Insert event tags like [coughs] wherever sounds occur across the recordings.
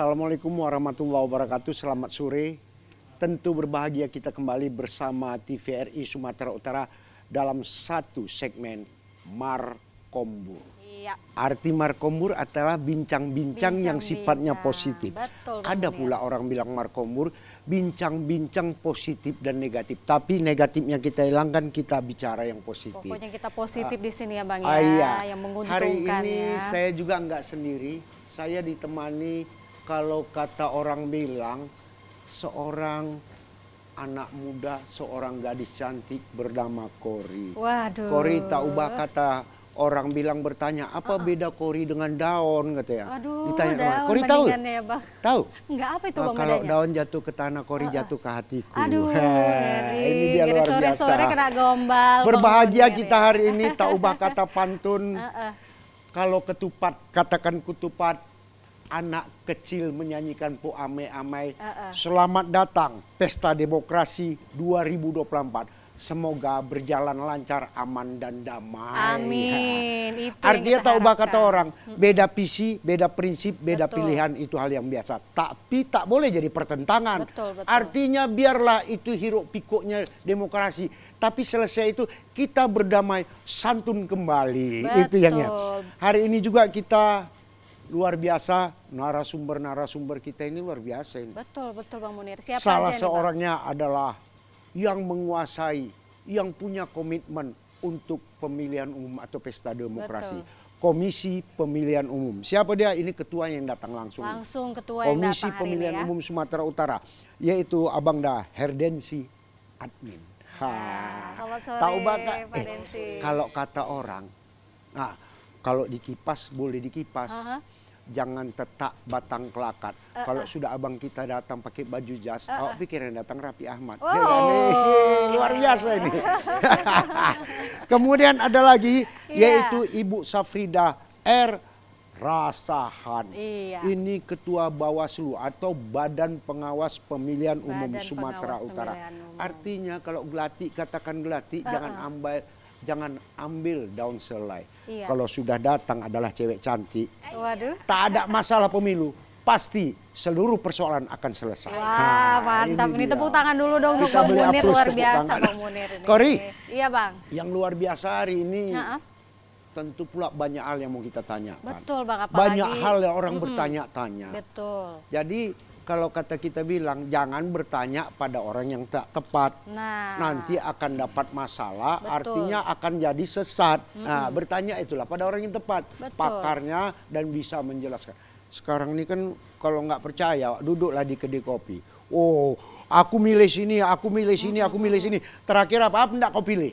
Assalamualaikum warahmatullahi wabarakatuh. Selamat sore. Tentu berbahagia kita kembali bersama TVRI Sumatera Utara dalam satu segmen Markombur. Iya. Arti Markombur adalah bincang-bincang yang sifatnya bincang. positif. Betul, Ada bener. Ya. pula orang bilang Markombur bincang-bincang positif dan negatif. Tapi negatifnya kita hilangkan, kita bicara yang positif. Pokoknya kita positif uh, di sini ya Bang ya, ah, iya. yang menguntungkan Hari ini ya. saya juga nggak sendiri, saya ditemani kalau kata orang bilang seorang anak muda, seorang gadis cantik bernama Kori. Waduh. Kori tak ubah kata orang bilang bertanya apa uh beda kori dengan daun katanya. Aduh, Ditanya daun kori tahu? Ya, bang. Tahu? Enggak apa itu ah, bang. kalau bedanya? daun jatuh ke tanah, kori uh jatuh ke hatiku. Aduh, Hei, ini dia luar biasa. Sore kena gombal. Berbahagia bang, iya, kita iya. hari ini tak ubah kata [laughs] pantun. Kalau ketupat katakan kutupat anak kecil menyanyikan po ame amai Uh -uh. Selamat datang Pesta Demokrasi 2024 semoga berjalan lancar, aman dan damai. Amin. Ya. Itu Artinya tahu bakat kata orang, beda visi, beda prinsip, beda betul. pilihan itu hal yang biasa. Tapi tak boleh jadi pertentangan. Betul, betul. Artinya biarlah itu hiruk pikuknya demokrasi. Tapi selesai itu kita berdamai, santun kembali. Betul. Itu yang ya. Hari ini juga kita luar biasa narasumber-narasumber kita ini luar biasa ini. Betul, betul Bang Munir. Siapa Salah seorangnya ini, adalah yang menguasai, yang punya komitmen untuk pemilihan umum atau pesta demokrasi. Betul. Komisi Pemilihan Umum. Siapa dia? Ini ketua yang datang langsung. Langsung ketua Komisi yang Komisi datang Pemilihan ya. Umum Sumatera Utara, yaitu Abang dah Herdensi Admin. Ha. kalau ah, sore, Tahu bakal eh, kalau kata orang, nah kalau dikipas boleh dikipas. Uh -huh jangan tetap batang kelakat. Uh, Kalau eh. sudah abang kita datang pakai baju jas, uh, awak pikir yang datang rapi Ahmad. Oh. luar biasa ini. [laughs] Kemudian ada lagi yeah. yaitu Ibu Safrida R Rasahan. Iya. Ini ketua Bawaslu atau Badan Pengawas Pemilihan Umum Badan Sumatera Pengawas Utara. umum. Artinya kalau gelati katakan gelati uh, jangan ambil jangan ambil daun selai. Iya. Kalau sudah datang adalah cewek cantik. Iya. Waduh. Tak ada masalah pemilu. Pasti seluruh persoalan akan selesai. Wah, nah, mantap. Ini, ini tepuk tangan dulu dong untuk Bang Munir. Luar biasa Bang Munir. Ini. Kori. Iya, Bang. Yang luar biasa hari ini. Ha -ha. Tentu pula banyak hal yang mau kita tanyakan. Betul, Bang. Apalagi... Banyak hal yang orang mm -hmm. bertanya-tanya. Betul. Jadi kalau kata kita bilang jangan bertanya pada orang yang tak tepat. Nah. Nanti akan dapat masalah, Betul. artinya akan jadi sesat. -hmm. Nah, bertanya itulah pada orang yang tepat, Betul. pakarnya dan bisa menjelaskan. Sekarang ini kan kalau nggak percaya duduklah di kedai kopi. Oh, aku milih sini, aku milih sini, aku milih sini. Terakhir apa? Apa enggak kau pilih?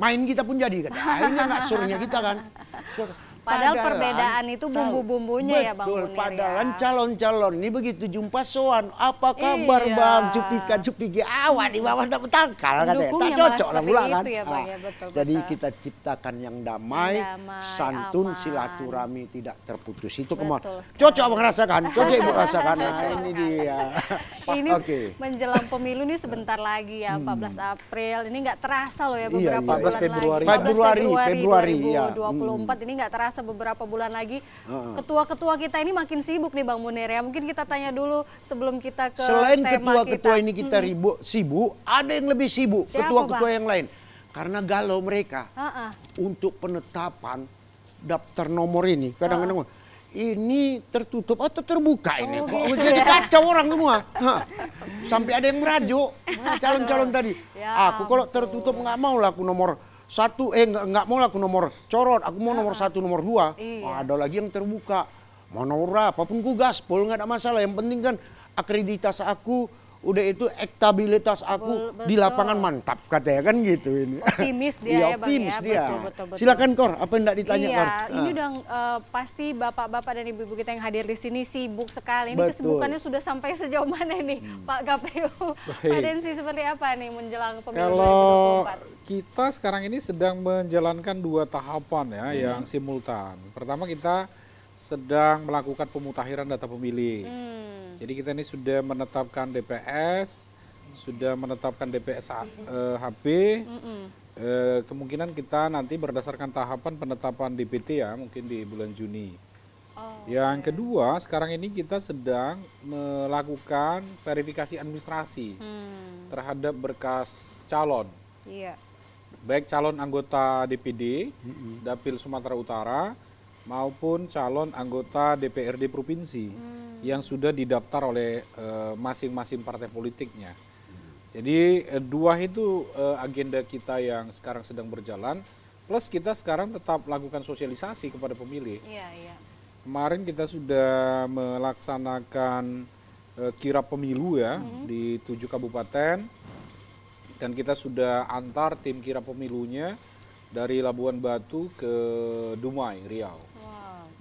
Main kita pun jadi kan. Akhirnya nggak suruhnya kita kan. [laughs] Padahal perbedaan itu bumbu-bumbunya ya Bang Munir ya. padahal ya. calon-calon ini begitu jumpa soan, apa kabar Iya. Bang? Cupika cupiki awak di bawah tak tangkal katanya. Tak cocok lah pula kan. Ya, ya, ah. Jadi kita ciptakan yang damai, damai, santun, aman. silaturahmi tidak terputus. Itu kemarin. Cocok Abang rasakan, [laughs] cocok Ibu rasakan. Nah, ini dia. [laughs] Ini [laughs] Oke. menjelang pemilu nih sebentar lagi ya 14 hmm. April. Ini nggak terasa loh ya iya, beberapa iya. bulan Februari. lagi. Februari, Februari, ya. 2024 hmm. ini nggak terasa beberapa bulan lagi. Ketua-ketua kita ini makin sibuk nih Bang Munir ya. Mungkin kita tanya dulu sebelum kita ke Selain ketua-ketua ini kita hmm. sibuk, ada yang lebih sibuk, ketua-ketua yang lain. Karena galau mereka uh -uh. untuk penetapan daftar nomor ini. Kadang-kadang uh -uh ini tertutup atau terbuka oh, ini. Gitu Jadi ya? kacau orang semua. Sampai ada yang merajuk [laughs] calon-calon tadi. Ya, aku kalau tertutup nggak mau lah aku nomor satu eh nggak nggak mau aku nomor corot aku mau nomor satu nomor dua iya. ada lagi yang terbuka mau nomor apapun gugas, gaspol nggak ada masalah yang penting kan akreditas aku udah itu ektabilitas aku betul. di lapangan mantap katanya kan gitu ini. [laughs] Optimis dia ya, optimis ya, Bang, ya. dia. Betul, betul, betul. Silakan Kor, apa yang tidak ditanya iya, Kor? ini ini ah. udah uh, pasti bapak-bapak dan ibu-ibu kita yang hadir di sini sibuk sekali. Ini betul. kesibukannya sudah sampai sejauh mana nih hmm. Pak KPU? Baik. Pak Densi seperti apa nih menjelang pemilu Kalau 2024? kita sekarang ini sedang menjalankan dua tahapan ya hmm. yang simultan. Pertama kita sedang melakukan pemutakhiran data pemilih. Hmm. Jadi kita ini sudah menetapkan DPS, sudah menetapkan DPS eh, Hmm. Eh, kemungkinan kita nanti berdasarkan tahapan penetapan DPT ya, mungkin di bulan Juni. Oh, Yang okay. Iya. kedua, sekarang ini kita sedang melakukan verifikasi administrasi hmm. terhadap berkas calon. Yeah baik calon anggota DPD mm -hmm. Dapil Sumatera Utara maupun calon anggota DPRD provinsi hmm. yang sudah didaftar oleh eh, masing-masing e, partai politiknya. Hmm. Jadi e, dua itu e, agenda kita yang sekarang sedang berjalan. Plus kita sekarang tetap lakukan sosialisasi kepada pemilih. Iya, iya. Kemarin kita sudah melaksanakan kira pemilu ya -hmm. di tujuh kabupaten dan kita sudah antar tim kira pemilunya dari Labuan Batu ke Dumai, Riau.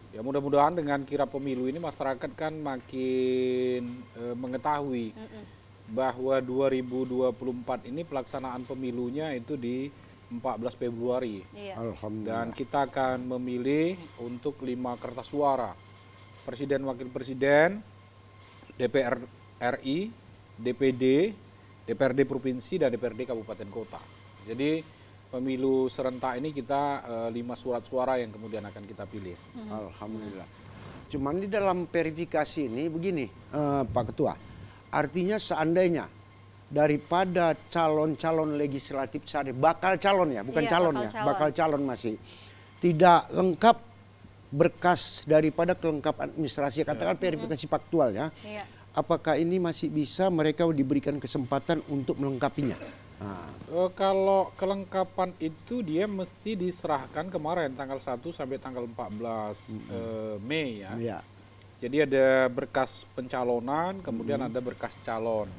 Ya mudah-mudahan dengan kira pemilu ini masyarakat kan makin e, mengetahui mm -mm. bahwa 2024 ini pelaksanaan pemilunya itu di 14 Februari. Iya. Alhamdulillah. Dan kita akan memilih untuk lima kertas suara. Presiden, Wakil Presiden, DPR RI, DPD, DPRD Provinsi, dan DPRD Kabupaten Kota. Jadi pemilu serentak ini kita uh, lima surat suara yang kemudian akan kita pilih. Hmm. Alhamdulillah. Cuman di dalam verifikasi ini begini, uh, Pak Ketua, artinya seandainya daripada calon-calon legislatif saat bakal calon ya, bukan iya, calon bakal ya, calon. bakal calon masih tidak lengkap berkas daripada kelengkapan administrasi katakan ya. verifikasi hmm. faktual ya. Iya. Apakah ini masih bisa mereka diberikan kesempatan untuk melengkapinya? Nah. E, kalau kelengkapan itu dia mesti diserahkan kemarin tanggal 1 sampai tanggal 14 mm -hmm. e, Mei ya. Yeah. Jadi ada berkas pencalonan, kemudian mm -hmm. ada berkas calon.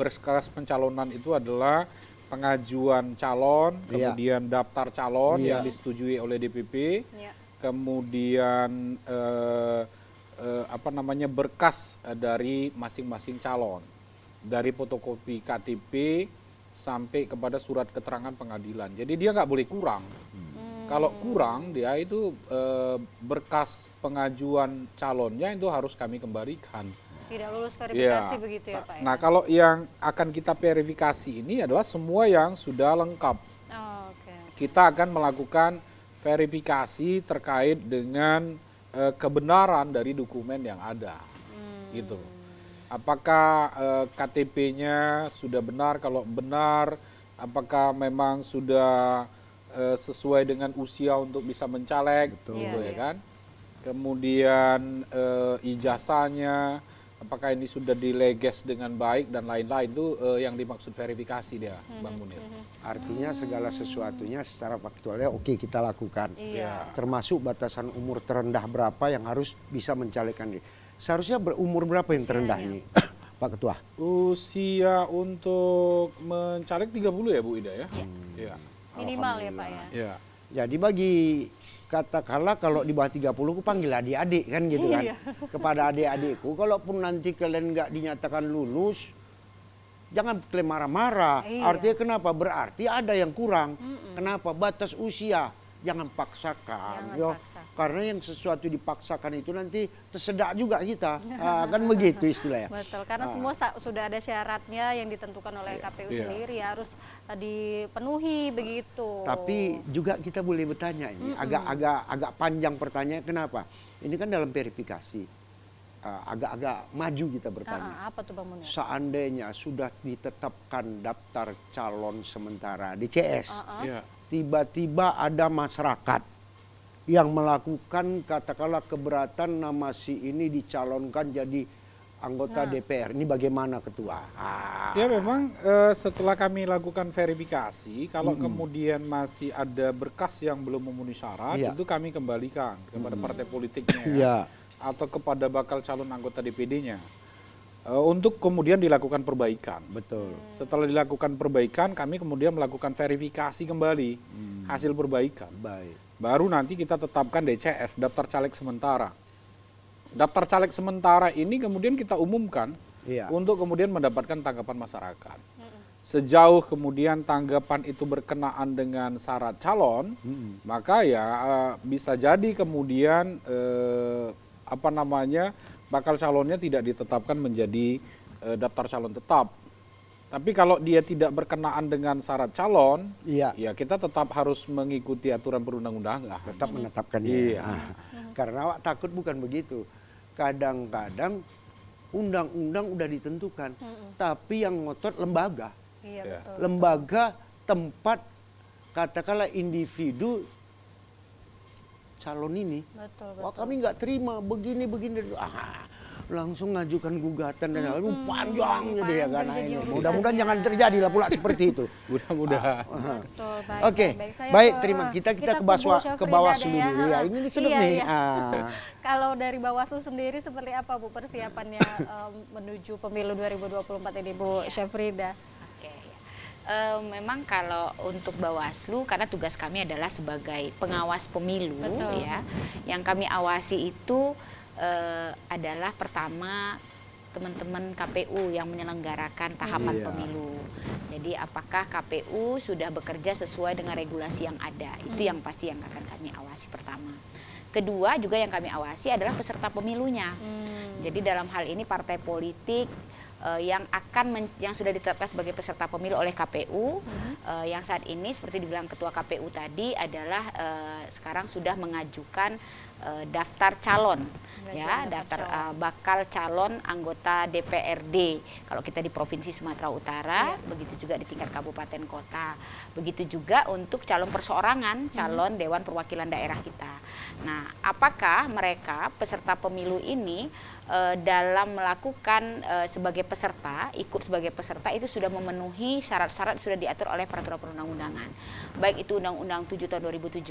Berkas pencalonan itu adalah pengajuan calon, iya. kemudian daftar calon yeah. yang disetujui oleh DPP. Yeah. Kemudian e, apa namanya berkas eh, dari masing-masing calon dari fotokopi KTP sampai kepada surat keterangan pengadilan. Jadi dia nggak boleh kurang. Hmm. Kalau kurang dia itu e, berkas pengajuan calonnya itu harus kami kembalikan. Tidak lulus iya. verifikasi ya. begitu ya Pak? Ya? Nah kalau yang akan kita verifikasi ini adalah semua yang sudah lengkap. Oh, okay. Kita akan melakukan verifikasi terkait dengan e, kebenaran dari dokumen yang ada, hmm. gitu apakah eh, KTP-nya sudah benar? Kalau benar, apakah memang sudah eh, sesuai dengan usia untuk bisa mencaleg? Betul, yeah, gitu, ya iya, iya. kan? Kemudian eh, ijazahnya, apakah ini sudah dileges dengan baik dan lain-lain itu eh, yang dimaksud verifikasi dia, mm-hmm, Bang Munir. Mm-hmm. Artinya mm. segala sesuatunya secara faktualnya oke kita lakukan, yeah. Ya. termasuk batasan umur terendah berapa yang harus bisa mencalekkan diri seharusnya berumur berapa yang terendah ini [coughs] Pak Ketua? Usia untuk tiga 30 ya Bu Ida ya? Hmm. ya. Minimal ya Pak ya? ya. Jadi bagi katakanlah kalau di bawah 30 ku panggil adik-adik kan gitu kan. Iya. Kepada adik-adikku kalaupun nanti kalian nggak dinyatakan lulus jangan kalian marah-marah. Iya. Artinya kenapa? Berarti ada yang kurang. Kenapa? Batas usia jangan paksakan, jangan yo. Paksa. Karena yang sesuatu dipaksakan itu nanti tersedak juga kita, uh, [laughs] kan begitu istilahnya. Betul, karena uh. semua sudah ada syaratnya yang ditentukan oleh iya, KPU iya. sendiri harus uh, dipenuhi begitu. Tapi juga kita boleh bertanya ini, agak-agak mm -hmm. agak panjang pertanyaan kenapa? Ini kan dalam verifikasi Eh, agak-agak maju kita bertanya. Uh, apa tuh Bang Munir? Seandainya sudah ditetapkan daftar calon sementara di CS, ah, iya. tiba-tiba ada masyarakat yang melakukan katakanlah keberatan nama si ini dicalonkan jadi anggota nah. DPR. Ini bagaimana ketua? Ah. Ya memang uh, setelah kami lakukan verifikasi, kalau mm -hmm. kemudian masih ada berkas yang belum memenuhi syarat, yeah. itu kami kembalikan kepada mm -hmm. partai politiknya. yeah atau kepada bakal calon anggota DPD-nya eh, untuk kemudian dilakukan perbaikan. Betul. Setelah dilakukan perbaikan, kami kemudian melakukan verifikasi kembali hmm. hasil perbaikan. Baik. Baru nanti kita tetapkan DCS daftar caleg sementara. Daftar caleg sementara ini kemudian kita umumkan iya. untuk kemudian mendapatkan tanggapan masyarakat. Sejauh kemudian tanggapan itu berkenaan dengan syarat calon, hmm. maka ya eh, bisa jadi kemudian eh, apa namanya bakal calonnya tidak ditetapkan menjadi e, daftar calon tetap. Tapi kalau dia tidak berkenaan dengan syarat calon, iya. ya kita tetap harus mengikuti aturan perundang-undangan. Tetap hmm. menetapkan dia. Iya. Nah, karena awak takut bukan begitu. Kadang-kadang undang-undang udah ditentukan, mm -mm. tapi yang ngotot lembaga. Iya, iya, betul. Lembaga tempat katakanlah individu calon ini. Betul, betul. Wah kami nggak terima begini begini. Ah, langsung ngajukan gugatan dan lalu hmm, panjangnya dia kan ini. Mudah-mudahan jangan terjadi lah pula seperti itu. [laughs] Mudah-mudahan. Ah, ah. Oke. Okay. Baik, baik, terima kita kita, kita ke bawah ke bawah dulu ya. ya. Ini sedep iya, nih. Iya. Ah. [laughs] Kalau dari Bawaslu sendiri seperti apa Bu persiapannya [laughs] menuju pemilu 2024 ini Bu iya. Syafrida? uh, memang kalau untuk Bawaslu karena tugas kami adalah sebagai pengawas pemilu Betul. ya. Yang kami awasi itu uh, adalah pertama teman-teman KPU yang menyelenggarakan tahapan iya. pemilu. Jadi apakah KPU sudah bekerja sesuai dengan regulasi yang ada? Itu yang pasti yang akan kami awasi pertama. Kedua juga yang kami awasi adalah peserta pemilunya. Hmm. Jadi dalam hal ini partai politik uh, yang akan men, yang sudah ditetapkan sebagai peserta pemilu oleh KPU uh mm-hmm. eh, -huh. uh, yang saat ini seperti dibilang ketua KPU tadi adalah uh, sekarang sudah mengajukan uh, daftar calon ya daftar, daftar calon. Uh, bakal calon anggota DPRD kalau kita di provinsi Sumatera Utara ya. begitu juga di tingkat kabupaten kota begitu juga untuk calon perseorangan mm-hmm. calon hmm. dewan perwakilan daerah kita nah apakah mereka peserta pemilu ini Eh, dalam melakukan uh, sebagai peserta, ikut sebagai peserta itu sudah memenuhi syarat-syarat sudah diatur oleh peraturan perundang-undangan. Baik itu Undang-Undang 7 tahun 2017,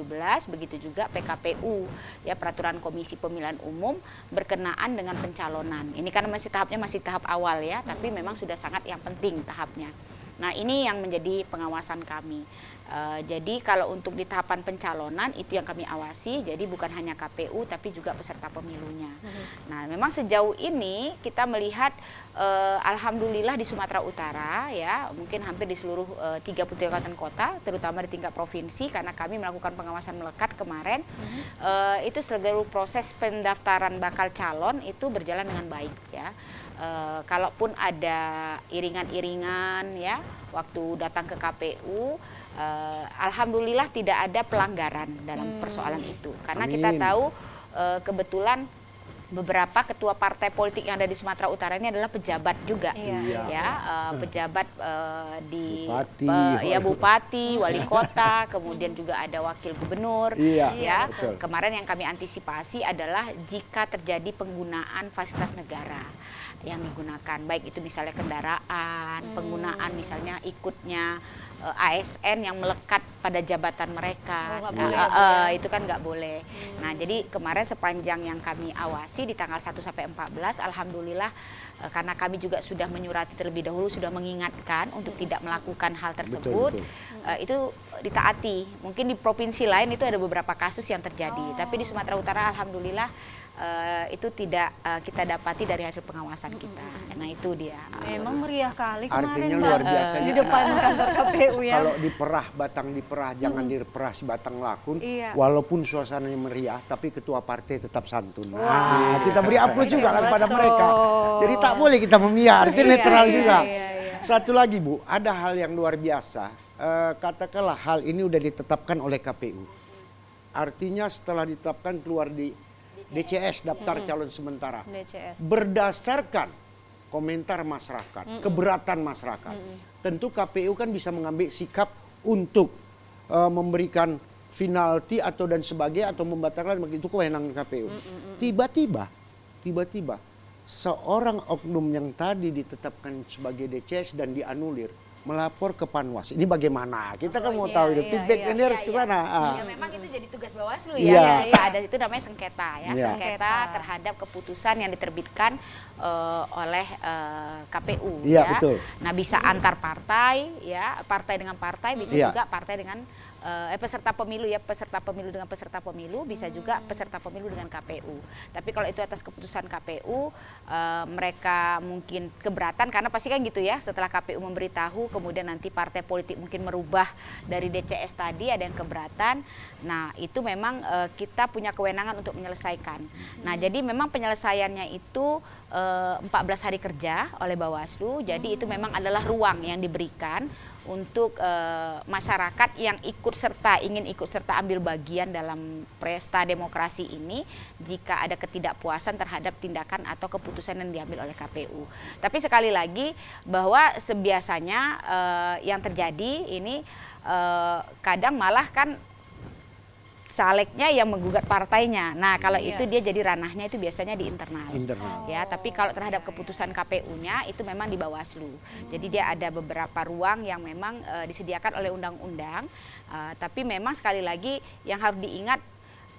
begitu juga PKPU ya peraturan Komisi Pemilihan Umum berkenaan dengan pencalonan. Ini kan masih tahapnya masih tahap awal ya, tapi memang sudah sangat yang penting tahapnya. Nah, ini yang menjadi pengawasan kami. Eh, jadi kalau untuk di tahapan pencalonan itu yang kami awasi, jadi bukan hanya KPU tapi juga peserta pemilunya. Hmm. Nah, memang sejauh ini kita melihat uh, alhamdulillah di Sumatera Utara ya, mungkin hampir di seluruh eh, uh, 33 kabupaten kota, terutama di tingkat provinsi karena kami melakukan pengawasan melekat kemarin. Hmm. Uh, itu seluruh proses pendaftaran bakal calon itu berjalan dengan baik ya. Uh, kalaupun ada iringan-iringan ya waktu datang ke KPU uh, alhamdulillah tidak ada pelanggaran dalam hmm. persoalan itu karena Amin. kita tahu uh, kebetulan beberapa ketua partai politik yang ada di Sumatera Utara ini adalah pejabat juga iya. iya. ya, uh, pejabat uh, di bupati, uh, ya bupati wali [laughs] kota kemudian juga ada wakil gubernur iya, ya betul. kemarin yang kami antisipasi adalah jika terjadi penggunaan fasilitas negara yang digunakan baik itu misalnya kendaraan hmm. penggunaan misalnya ikutnya Eh, ASN yang melekat pada jabatan mereka. Oh, nah, boleh, uh, uh, uh, itu kan nggak boleh. Hmm. Nah, jadi kemarin sepanjang yang kami awasi di tanggal 1 sampai 14 alhamdulillah uh, karena kami juga sudah menyurati terlebih dahulu sudah mengingatkan untuk hmm. tidak melakukan hal tersebut. Betul, betul. Uh, itu ditaati. Mungkin di provinsi lain itu ada beberapa kasus yang terjadi, oh. tapi di Sumatera Utara alhamdulillah Eh, itu tidak uh, kita dapati dari hasil pengawasan kita. Nah itu dia. Memang meriah kali kemarin Artinya luar eh, biasa di depan kantor KPU ya. Kalau diperah batang diperah jangan diperah si batang lakun. Iya. Walaupun suasananya meriah tapi ketua partai tetap santun. Wow. Nah, ah, iya. kita beri aplaus juga kan kepada mereka. Jadi tak boleh kita memihak, itu iya, netral iya, juga. Iya, iya. Satu lagi Bu, ada hal yang luar biasa. Uh, katakanlah hal ini sudah ditetapkan oleh KPU. Artinya setelah ditetapkan keluar di Gitu. DCS daftar hmm. calon sementara. DCS. Berdasarkan komentar masyarakat, hmm. keberatan masyarakat. Hmm. Tentu KPU kan bisa mengambil sikap untuk uh, memberikan finalti atau dan sebagainya atau membatalkan begitu kewenangan KPU. Tiba-tiba, tiba-tiba seorang oknum yang tadi ditetapkan sebagai DCS dan dianulir melapor ke Panwas. Ini bagaimana? Kita kan oh, iya, mau tahu itu iya, feedback iya, ini iya, harus ke iya. sana. Iya. Ah. Ya, memang itu jadi tugas Bawaslu ya. Iya. Iya, iya, ada itu namanya sengketa ya, iya. sengketa terhadap keputusan yang diterbitkan uh, oleh uh, eh, KPU iya, ya. Betul. Nah, bisa antar partai ya, partai dengan partai bisa iya. juga partai dengan Eh, eh, peserta pemilu ya peserta pemilu dengan peserta pemilu bisa juga peserta pemilu dengan KPU. Tapi kalau itu atas keputusan KPU eh, mereka mungkin keberatan karena pasti kan gitu ya setelah KPU memberitahu kemudian nanti partai politik mungkin merubah dari DCS tadi ada yang keberatan. Nah itu memang eh, kita punya kewenangan untuk menyelesaikan. Nah, hmm. Nah jadi memang penyelesaiannya itu eh, 14 hari kerja oleh Bawaslu. Jadi hmm. itu memang adalah ruang yang diberikan untuk uh, masyarakat yang ikut serta ingin ikut serta ambil bagian dalam pesta demokrasi ini jika ada ketidakpuasan terhadap tindakan atau keputusan yang diambil oleh KPU. Tapi sekali lagi bahwa sebiasanya uh, yang terjadi ini uh, kadang malah kan calegnya yang menggugat partainya. Nah, kalau yeah. itu dia jadi ranahnya itu biasanya di internal. Internal. Ya, tapi kalau terhadap keputusan KPU-nya itu memang di Bawaslu. Hmm. Jadi dia ada beberapa ruang yang memang uh, disediakan oleh undang-undang. Uh, tapi memang sekali lagi yang harus diingat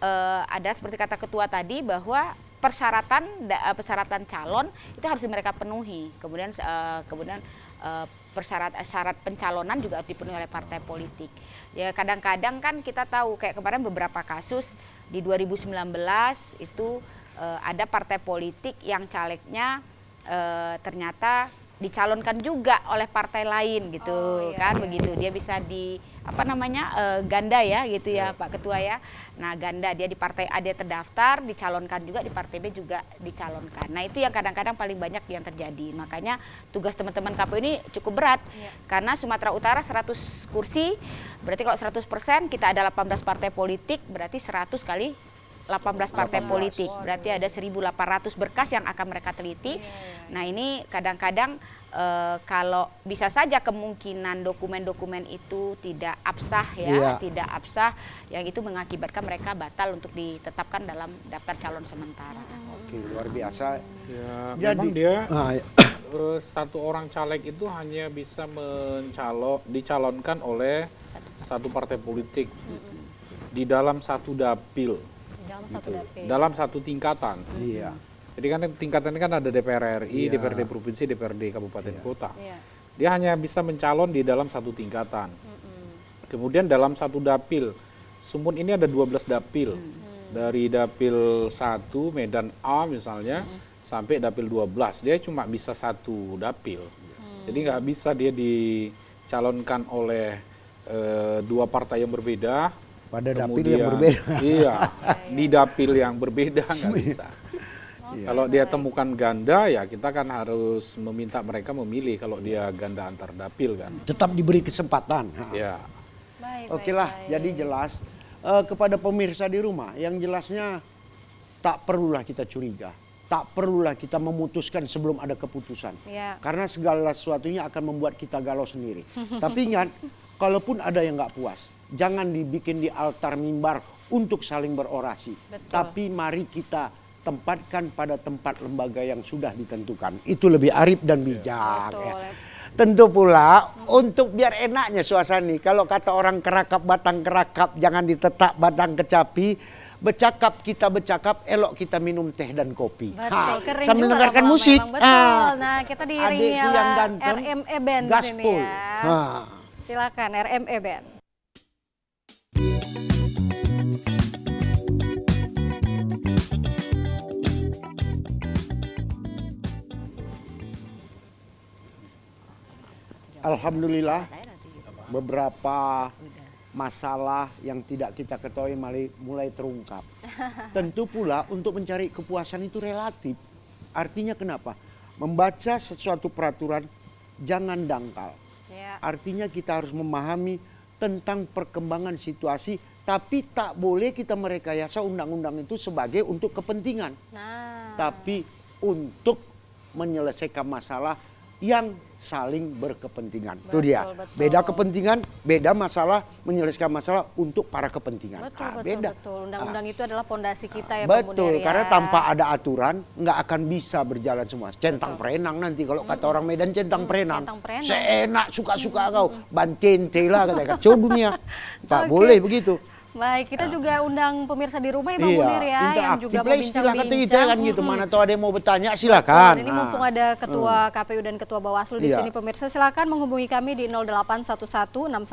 uh, ada seperti kata ketua tadi bahwa persyaratan persyaratan calon itu harus mereka penuhi. Kemudian uh, kemudian Eh, persyarat syarat pencalonan juga harus dipenuhi oleh partai politik. Ya kadang-kadang kan kita tahu kayak kemarin beberapa kasus di 2019 itu uh, ada partai politik yang calegnya eh, ternyata dicalonkan juga oleh partai lain gitu oh, iya. kan begitu dia bisa di apa namanya uh, ganda ya gitu ya, iya. Pak Ketua ya. Nah ganda dia di Partai A dia terdaftar, dicalonkan juga di Partai B juga dicalonkan. Nah itu yang kadang-kadang paling banyak yang terjadi. Makanya tugas teman-teman KPU ini cukup berat ya. karena Sumatera Utara 100 kursi, berarti kalau 100 persen kita ada 18 partai politik, berarti 100 kali 18 partai 18. politik. Berarti ada 1.800 berkas yang akan mereka teliti. Yeah. Iya, iya. Nah, ini kadang-kadang e, kalau bisa saja kemungkinan dokumen-dokumen itu tidak absah ya, yeah. tidak absah yang itu mengakibatkan mereka batal untuk ditetapkan dalam daftar calon sementara. Oke, luar biasa. Ya, Jadi dia ah, ya. [coughs] satu orang caleg itu hanya bisa mencalon dicalonkan oleh satu partai, politik mm -hmm. di dalam satu dapil. Dalam satu gitu. Dalam satu tingkatan. Iya. Jadi kan tingkatan ini kan ada DPR RI, yeah. DPRD provinsi, DPRD kabupaten yeah. kota. Yeah. Dia hanya bisa mencalon di dalam satu tingkatan. Mm -hmm. Kemudian dalam satu dapil, Sumun ini ada 12 dapil. Mm -hmm. Dari dapil 1 Medan A misalnya mm -hmm. sampai dapil 12, dia cuma bisa satu dapil. Mm -hmm. Jadi nggak bisa dia dicalonkan oleh e, dua partai yang berbeda. Pada Kemudian, dapil yang berbeda. Iya, [laughs] iya, di dapil yang berbeda nggak [laughs] bisa. Kalau dia temukan ganda ya kita kan harus meminta mereka memilih kalau dia ganda antar dapil kan. Tetap diberi kesempatan. Ya. Baik, Oke lah, jadi jelas uh, kepada pemirsa di rumah yang jelasnya tak perlulah kita curiga tak perlulah kita memutuskan sebelum ada keputusan. Ya. Karena segala sesuatunya akan membuat kita galau sendiri. [laughs] Tapi ingat, kalaupun ada yang nggak puas, jangan dibikin di altar mimbar untuk saling berorasi. Betul. Tapi mari kita tempatkan pada tempat lembaga yang sudah ditentukan. Itu lebih arif dan bijak. Ya. ya. Tentu pula hmm. untuk biar enaknya suasana kalau kata orang kerakap batang kerakap jangan ditetak batang kecapi bercakap kita bercakap elok kita minum teh dan kopi betul, sambil mendengarkan musik betul nah kita diiringi RME Band gaspol. sini ya ha. silakan RME Band Alhamdulillah beberapa masalah yang tidak kita ketahui mulai, mulai terungkap. [laughs] Tentu pula untuk mencari kepuasan itu relatif. Artinya kenapa? Membaca sesuatu peraturan jangan dangkal. Ya. Artinya kita harus memahami tentang perkembangan situasi tapi tak boleh kita merekayasa undang-undang itu sebagai untuk kepentingan. Nah. Tapi untuk menyelesaikan masalah yang saling berkepentingan. Betul, itu dia. Betul. Beda kepentingan, beda masalah, menyelesaikan masalah untuk para kepentingan. Betul, nah, betul, beda. betul. Ah. Undang-undang nah, itu adalah pondasi kita nah, ya, ah, Betul, ya. karena tanpa ada aturan nggak akan bisa berjalan semua. Centang betul. perenang nanti kalau -hmm. kata orang Medan centang prenang. -hmm. perenang. Centang perenang. Seenak suka-suka -hmm. kau, bantente lah kata kata dunia. [laughs] Tak okay. boleh begitu. Baik, kita ah. juga undang pemirsa di rumah ya Bang iya, Munir ya yang juga mau bincang-bincang. Gitu, jalan gitu. Mana hmm. tahu ada yang mau bertanya silakan. Dan ini ah. mumpung ada ketua hmm. KPU dan ketua Bawaslu di iya. sini pemirsa silakan menghubungi kami di 08116100386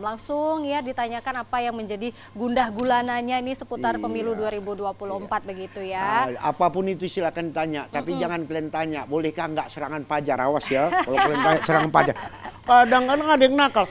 langsung ya ditanyakan apa yang menjadi gundah gulananya ini seputar iya. pemilu 2024 iya. begitu ya. Uh, apapun itu silakan tanya, tapi mm -hmm. jangan kalian tanya, bolehkah enggak serangan pajar awas ya kalau kalian tanya serangan pajar. Kadang-kadang ada yang nakal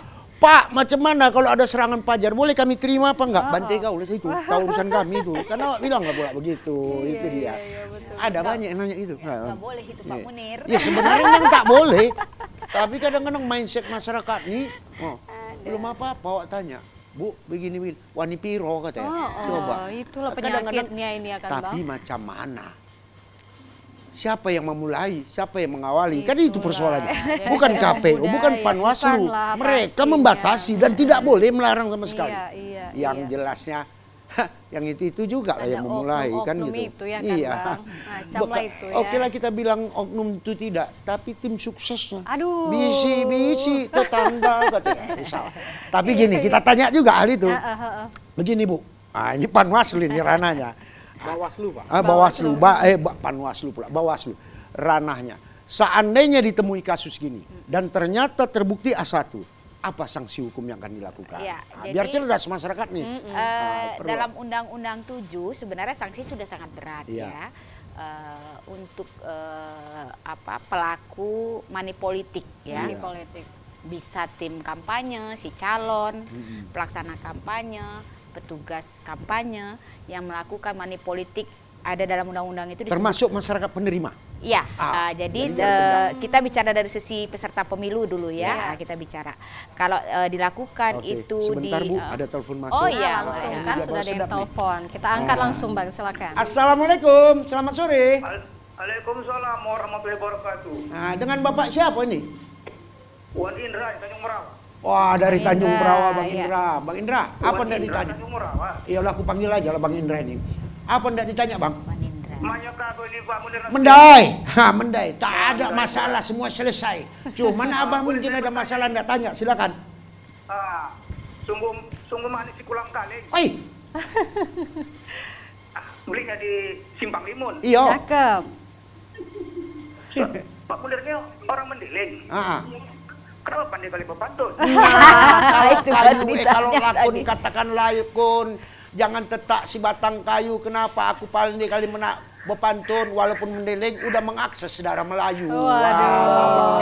Pak, macam mana kalau ada serangan pajar? Boleh kami terima apa enggak? Oh. Bantai kau, oleh itu. [laughs] Kau urusan kami itu. Karena bilang enggak boleh begitu. Iya, itu dia. Iya, iya Ada gak, banyak yang nanya itu. Enggak ya, boleh itu Pak iya. Munir. Ya sebenarnya memang tak boleh. [laughs] Tapi kadang-kadang mindset masyarakat nih, oh, belum apa-apa, awak tanya. Bu, begini begini. Wani piro katanya. Oh, oh, Coba. itulah penyakitnya kadang -kadang, ini akan Tapi bang. macam mana? siapa yang memulai, siapa yang mengawali. Kan Itulah. Kan itu persoalannya. Bukan [laughs] KPU, bukan Panwaslu. Kan Mereka membatasi dan iya. tidak boleh melarang sama sekali. Iya, iya, yang iya. jelasnya [laughs] yang itu itu juga lah yang memulai kan gitu. Itu ya, kan iya. [laughs] ya. Oke lah kita bilang oknum itu tidak, tapi tim suksesnya. Aduh. Bisi bisi tetangga katanya. Tapi iya, gini iya. kita tanya juga ahli itu. Begini Bu, ah, ini Panwaslu ini rananya Bawaslu, Pak. Ah, Bawaslu, ba eh Panwaslu pula, Bawaslu ranahnya. Seandainya ditemui kasus gini hmm. dan ternyata terbukti A1, apa sanksi hukum yang akan dilakukan? Ya, nah, jadi, biar cerdas masyarakat nih. Mm, uh, dalam Undang-Undang 7 sebenarnya sanksi sudah sangat berat iya. ya. ya uh, untuk uh, apa pelaku manipolitik ya. Iya. Manipolitik. Bisa tim kampanye, si calon, mm -hmm. pelaksana kampanye, petugas kampanye yang melakukan manipolitik ada dalam undang-undang itu disebut. termasuk masyarakat penerima. Iya, ah, uh, jadi uh, kita bicara dari sisi peserta pemilu dulu ya, ya. kita bicara. Kalau uh, dilakukan okay. itu Sebentar, di Bu, ada telepon masuk. Oh iya, iya langsung ya. kan sudah ada yang telepon. Kita angkat ah. langsung Bang, silakan. Assalamualaikum, selamat sore. Waalaikumsalam warahmatullahi wabarakatuh. Nah, dengan Bapak siapa ini? Wan Indra, Tanjung Merau. Wah dari Indra, Tanjung Perawa Bang iya. Indra, Bang Indra, Tuan apa ndak ditanya? Iya lah aku panggil aja lah Bang Indra ini. Apa ndak ditanya Bang? Ya, mendai, ha mendai, tak iya, ada masalah semua selesai. Cuman iya, abang mungkin ada masalah ndak tanya, silakan. Ah, sungguh sungguh manis si kulang kali. Oi. [laughs] nggak di Simpang Limun. Iya. Cakep. Pak Mulyono orang mendeling. Heeh. Kenapa pandai kali pepantun? Nah, [laughs] kalau kayu, eh, kalau lakun tadi. katakan lakun, jangan tetak si batang kayu. Kenapa aku pandai kali menak bepantun walaupun mendeling udah mengakses saudara Melayu. Waduh, wow.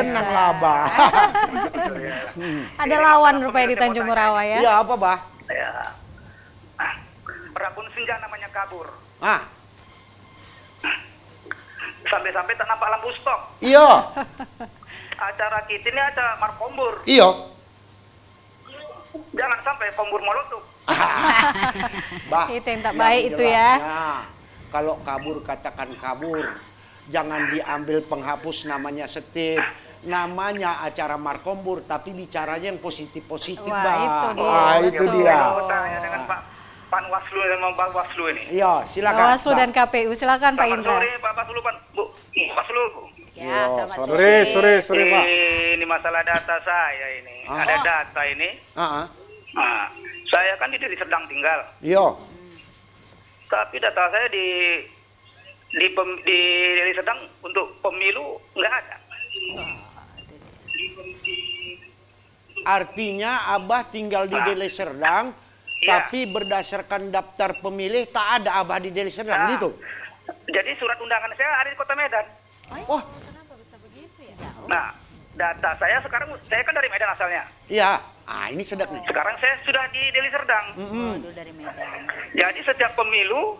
Tenang lah, bah. Ada lawan rupanya di Tanjung Murawa ya? Iya, apa, bah? Ya. Ah, Rabun senja namanya kabur. Ah. Sampai-sampai tak nampak lampu stok. Iya. [laughs] acara kita ini acara markombur. Iya. Jangan sampai kombur molotov. bah, [laughs] itu yang tak baik itu ya. Kalau kabur katakan kabur. Jangan diambil penghapus namanya setip. Namanya acara markombur tapi bicaranya yang positif-positif, Wah, bah. itu dia. Wah, itu, dia. Dengan Pak Panwaslu dan Pak Waslu ini. Iya, silakan. Waslu dan KPU, silakan Pak Indra. Selamat sore, Pak Waslu, Pak Bu. Baslu, Ya, Yo, selamat, selamat sore. Sore, sore, Pak. Ini masalah data saya ini. Aha. Ada ah. data ini. Aha. Nah, ah. ah, saya kan itu di sedang tinggal. Yo. Iya. Tapi data saya di di, pem, di, di sedang untuk pemilu nggak ada. Artinya Abah tinggal di Deli Serdang, ya. tapi berdasarkan daftar pemilih tak ada Abah di Deli Serdang, nah, gitu? Jadi surat undangan saya ada di Kota Medan. Oh, kenapa bisa begitu ya? Nah, data saya sekarang saya kan dari Medan asalnya. Iya. Ah, ini sedap oh. nih. Sekarang saya sudah di Deli Serdang. Mm -hmm. dari Medan. Jadi setiap pemilu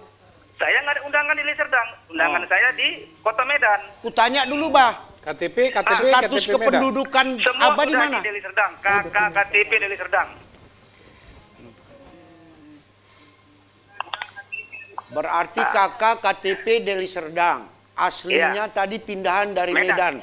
saya nggak ada undangan di Deli Serdang. Undangan oh. saya di Kota Medan. Kutanya dulu, Bah. KTP, KTP, ah, status KTP kependudukan Semua apa di mana? Di Deli Serdang. KK, KTP oh, Deli Serdang. Berarti kakak KTP Deli Serdang aslinya ya. tadi pindahan dari Medan. Medan.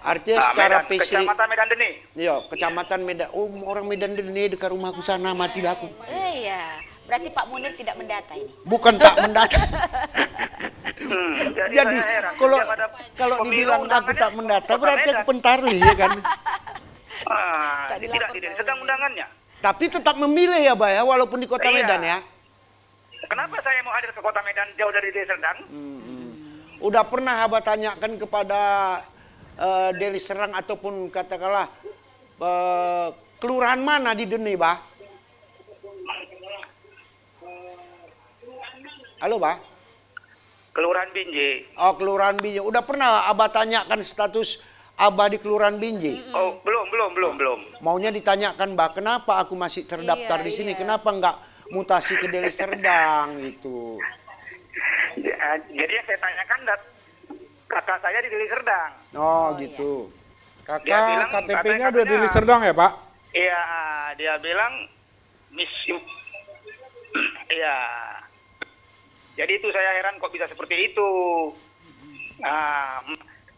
Artinya uh, secara Medan. PC Kecamatan Medan Deni. Iya, Kecamatan ya. Medan. Oh, orang Medan Deni dekat rumahku sana mati aku. Eh, iya. Berarti Pak Munir tidak mendata ini. Bukan [laughs] hmm, [laughs] tak mendata. hmm, jadi, jadi kalau kalau dibilang aku tak mendata berarti aku pentarli ya kan. [laughs] Ah, tidak tidak tidak sedang undangannya. Tapi tetap memilih ya, Pak ya, walaupun di Kota iya. Medan ya. Kenapa saya mau hadir ke Kota Medan jauh dari Sendang? Hmm, Hmm. Udah pernah haba tanyakan kepada uh, Deli Serang ataupun katakanlah uh, kelurahan mana di Deni, Bah? Halo, Bah? Kelurahan Binji. Oh, Kelurahan Binji. Udah pernah Abah tanyakan status Abah di Kelurahan Binji? Oh, belum, belum, belum, belum. Maunya ditanyakan, Bah, kenapa aku masih terdaftar iya, di sini? Iya. Kenapa enggak mutasi ke Deli Serdang gitu? Eh, jadi yang saya tanyakan kakak saya di Deli Serdang. Oh, oh gitu. Iya. Kakak KTP-nya udah Deli Serdang ya Pak? Iya, dia bilang Miss [clears throat] Iya. Jadi itu saya heran kok bisa seperti itu. Nah,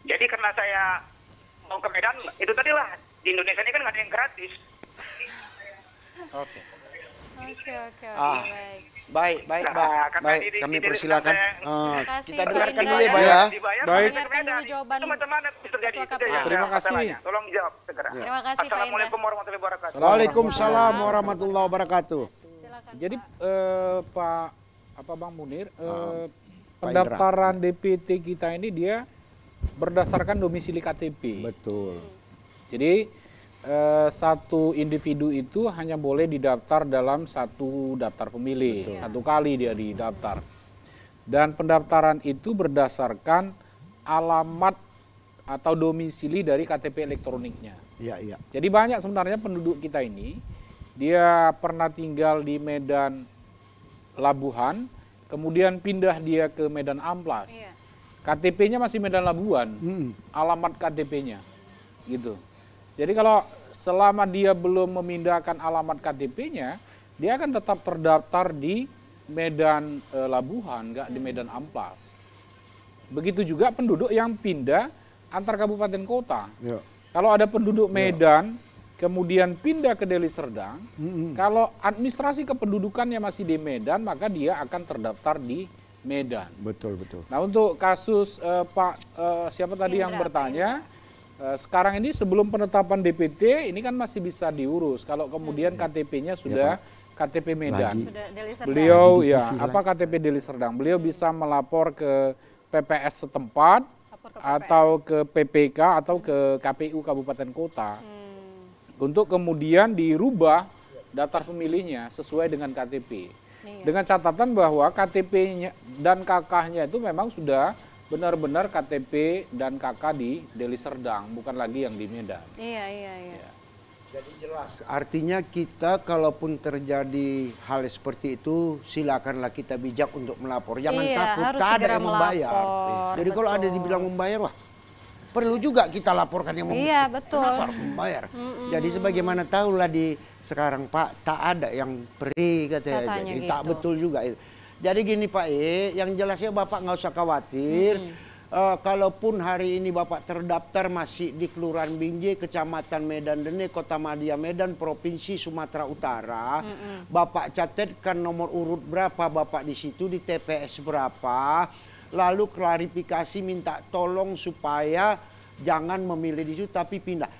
jadi karena saya mau ke Medan, itu tadi lah di Indonesia ini kan nggak ada yang gratis. Oke. Oke, oke, ah. baik. Baik, baik, Nah, baik, di, kami persilakan. Uh, kita dengarkan dulu ya, Pak. ya. Baik. Teman-teman terjadi Terima kasih. Tolong jawab segera. Terima kasih, Pak Assalamualaikum warahmatullahi wabarakatuh. Waalaikumsalam warahmatullahi wabarakatuh. Silakan, Jadi uh, Pak apa Bang Munir uh, pendaftaran DPT kita ini dia berdasarkan domisili KTP. Betul. Jadi Eh, satu individu itu hanya boleh didaftar dalam satu daftar pemilih, Betul. satu kali dia didaftar. Dan pendaftaran itu berdasarkan alamat atau domisili dari KTP elektroniknya. Iya, iya. Jadi banyak sebenarnya penduduk kita ini dia pernah tinggal di Medan Labuhan, kemudian pindah dia ke Medan Amplas. Iya. KTP-nya masih Medan Labuan, hmm. alamat KTP-nya, gitu. Jadi kalau selama dia belum memindahkan alamat KTP-nya, dia akan tetap terdaftar di Medan e, Labuhan, nggak hmm. di Medan Amplas. Begitu juga penduduk yang pindah antar kabupaten kota. Ya. Kalau ada penduduk ya. Medan, ya kemudian pindah ke Deli Serdang. -hmm. Kalau administrasi kependudukannya masih di Medan, maka dia akan terdaftar di Medan. Betul betul. Nah untuk kasus uh, Pak uh, siapa tadi Indra, yang bertanya, Eh, sekarang ini sebelum penetapan DPT ini kan masih bisa diurus. Kalau kemudian hmm. KTP-nya iya, sudah ya, KTP Medan. Lagi. Beliau ya apa KTP Deli Serdang. Beliau bisa melapor ke PPS setempat ke PPS. atau ke PPK atau ke KPU kabupaten kota. Hmm. Untuk kemudian dirubah daftar pemilihnya sesuai dengan KTP. Iya. Dengan catatan bahwa KTP-nya dan kakaknya itu memang sudah benar-benar KTP dan KK di Deli Serdang, bukan lagi yang di Medan. Iya, iya, iya. Ya. Jadi jelas, artinya kita kalaupun terjadi hal seperti itu, silakanlah kita bijak untuk melapor. Jangan iya, takut, tak ada yang membayar. Melapor, Jadi betul. kalau ada dibilang membayar, wah perlu juga kita laporkan yang iya, membayar. Iya, betul. Kenapa harus membayar? Mm -mm. Jadi sebagaimana tahulah di sekarang Pak, tak ada yang perih katanya. katanya Jadi gitu. tak betul juga itu. Jadi gini Pak E, yang jelasnya Bapak nggak usah khawatir. Hmm. Uh, kalaupun hari ini Bapak terdaftar masih di Kelurahan Binje, Kecamatan Medan Dene, Kota Madia Medan, Provinsi Sumatera Utara, -hmm. Bapak catatkan nomor urut berapa Bapak di situ, di TPS berapa, lalu klarifikasi minta tolong supaya jangan memilih di situ tapi pindah.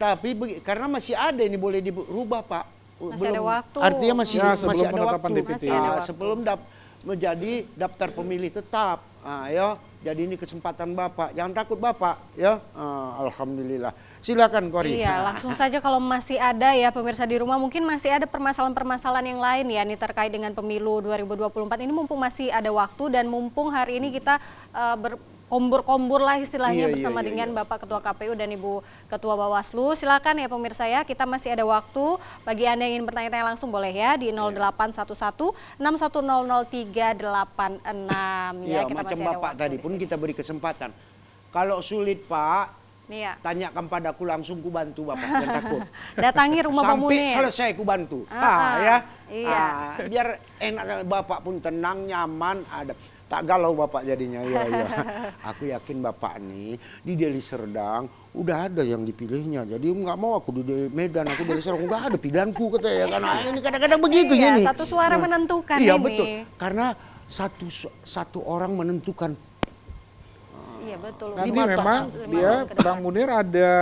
Tapi karena masih ada ini boleh dirubah Pak. Masih Belum, ada waktu. Artinya masih, ya, masih ada waktu. DPT. Masih ada ya, waktu. Nah, sebelum dap menjadi daftar pemilih tetap. Nah, ya. Jadi ini kesempatan Bapak. Jangan takut Bapak, ya. Uh, Alhamdulillah. Silakan Kori. Iya, langsung saja kalau masih ada ya pemirsa di rumah mungkin masih ada permasalahan-permasalahan yang lain ya ini terkait dengan pemilu 2024 ini mumpung masih ada waktu dan mumpung hari ini kita uh, ber kombur kombur lah istilahnya iya, iya, bersama iya, dengan iya. Bapak Ketua KPU dan Ibu Ketua Bawaslu. Silakan ya pemirsa ya, kita masih ada waktu. Bagi Anda yang ingin bertanya-tanya langsung boleh ya di 0811 6100386 ya. ya kita macam masih ada Bapak tadi pun kita beri kesempatan. Kalau sulit Pak, Iya. Tanyakan padaku langsung ku bantu Bapak, jangan [laughs] takut. Datangi rumah Sampai Munir. Sampai ya. selesai ku bantu. Ah, ah, ah ya. Iya. Ah, biar enak Bapak pun tenang, nyaman, ada. Tak galau Bapak jadinya. Ya, [laughs] ya. Aku yakin Bapak nih di Deli Serdang udah ada yang dipilihnya. Jadi nggak mau aku di Medan, aku Deli Serdang nggak ada pilihanku kata ya. Karena [laughs] ini kadang-kadang begitu ya. Iya, satu suara nah, menentukan iya, ini. Iya betul. Karena satu satu orang menentukan Iya betul. Karena memang dia Bang Munir ada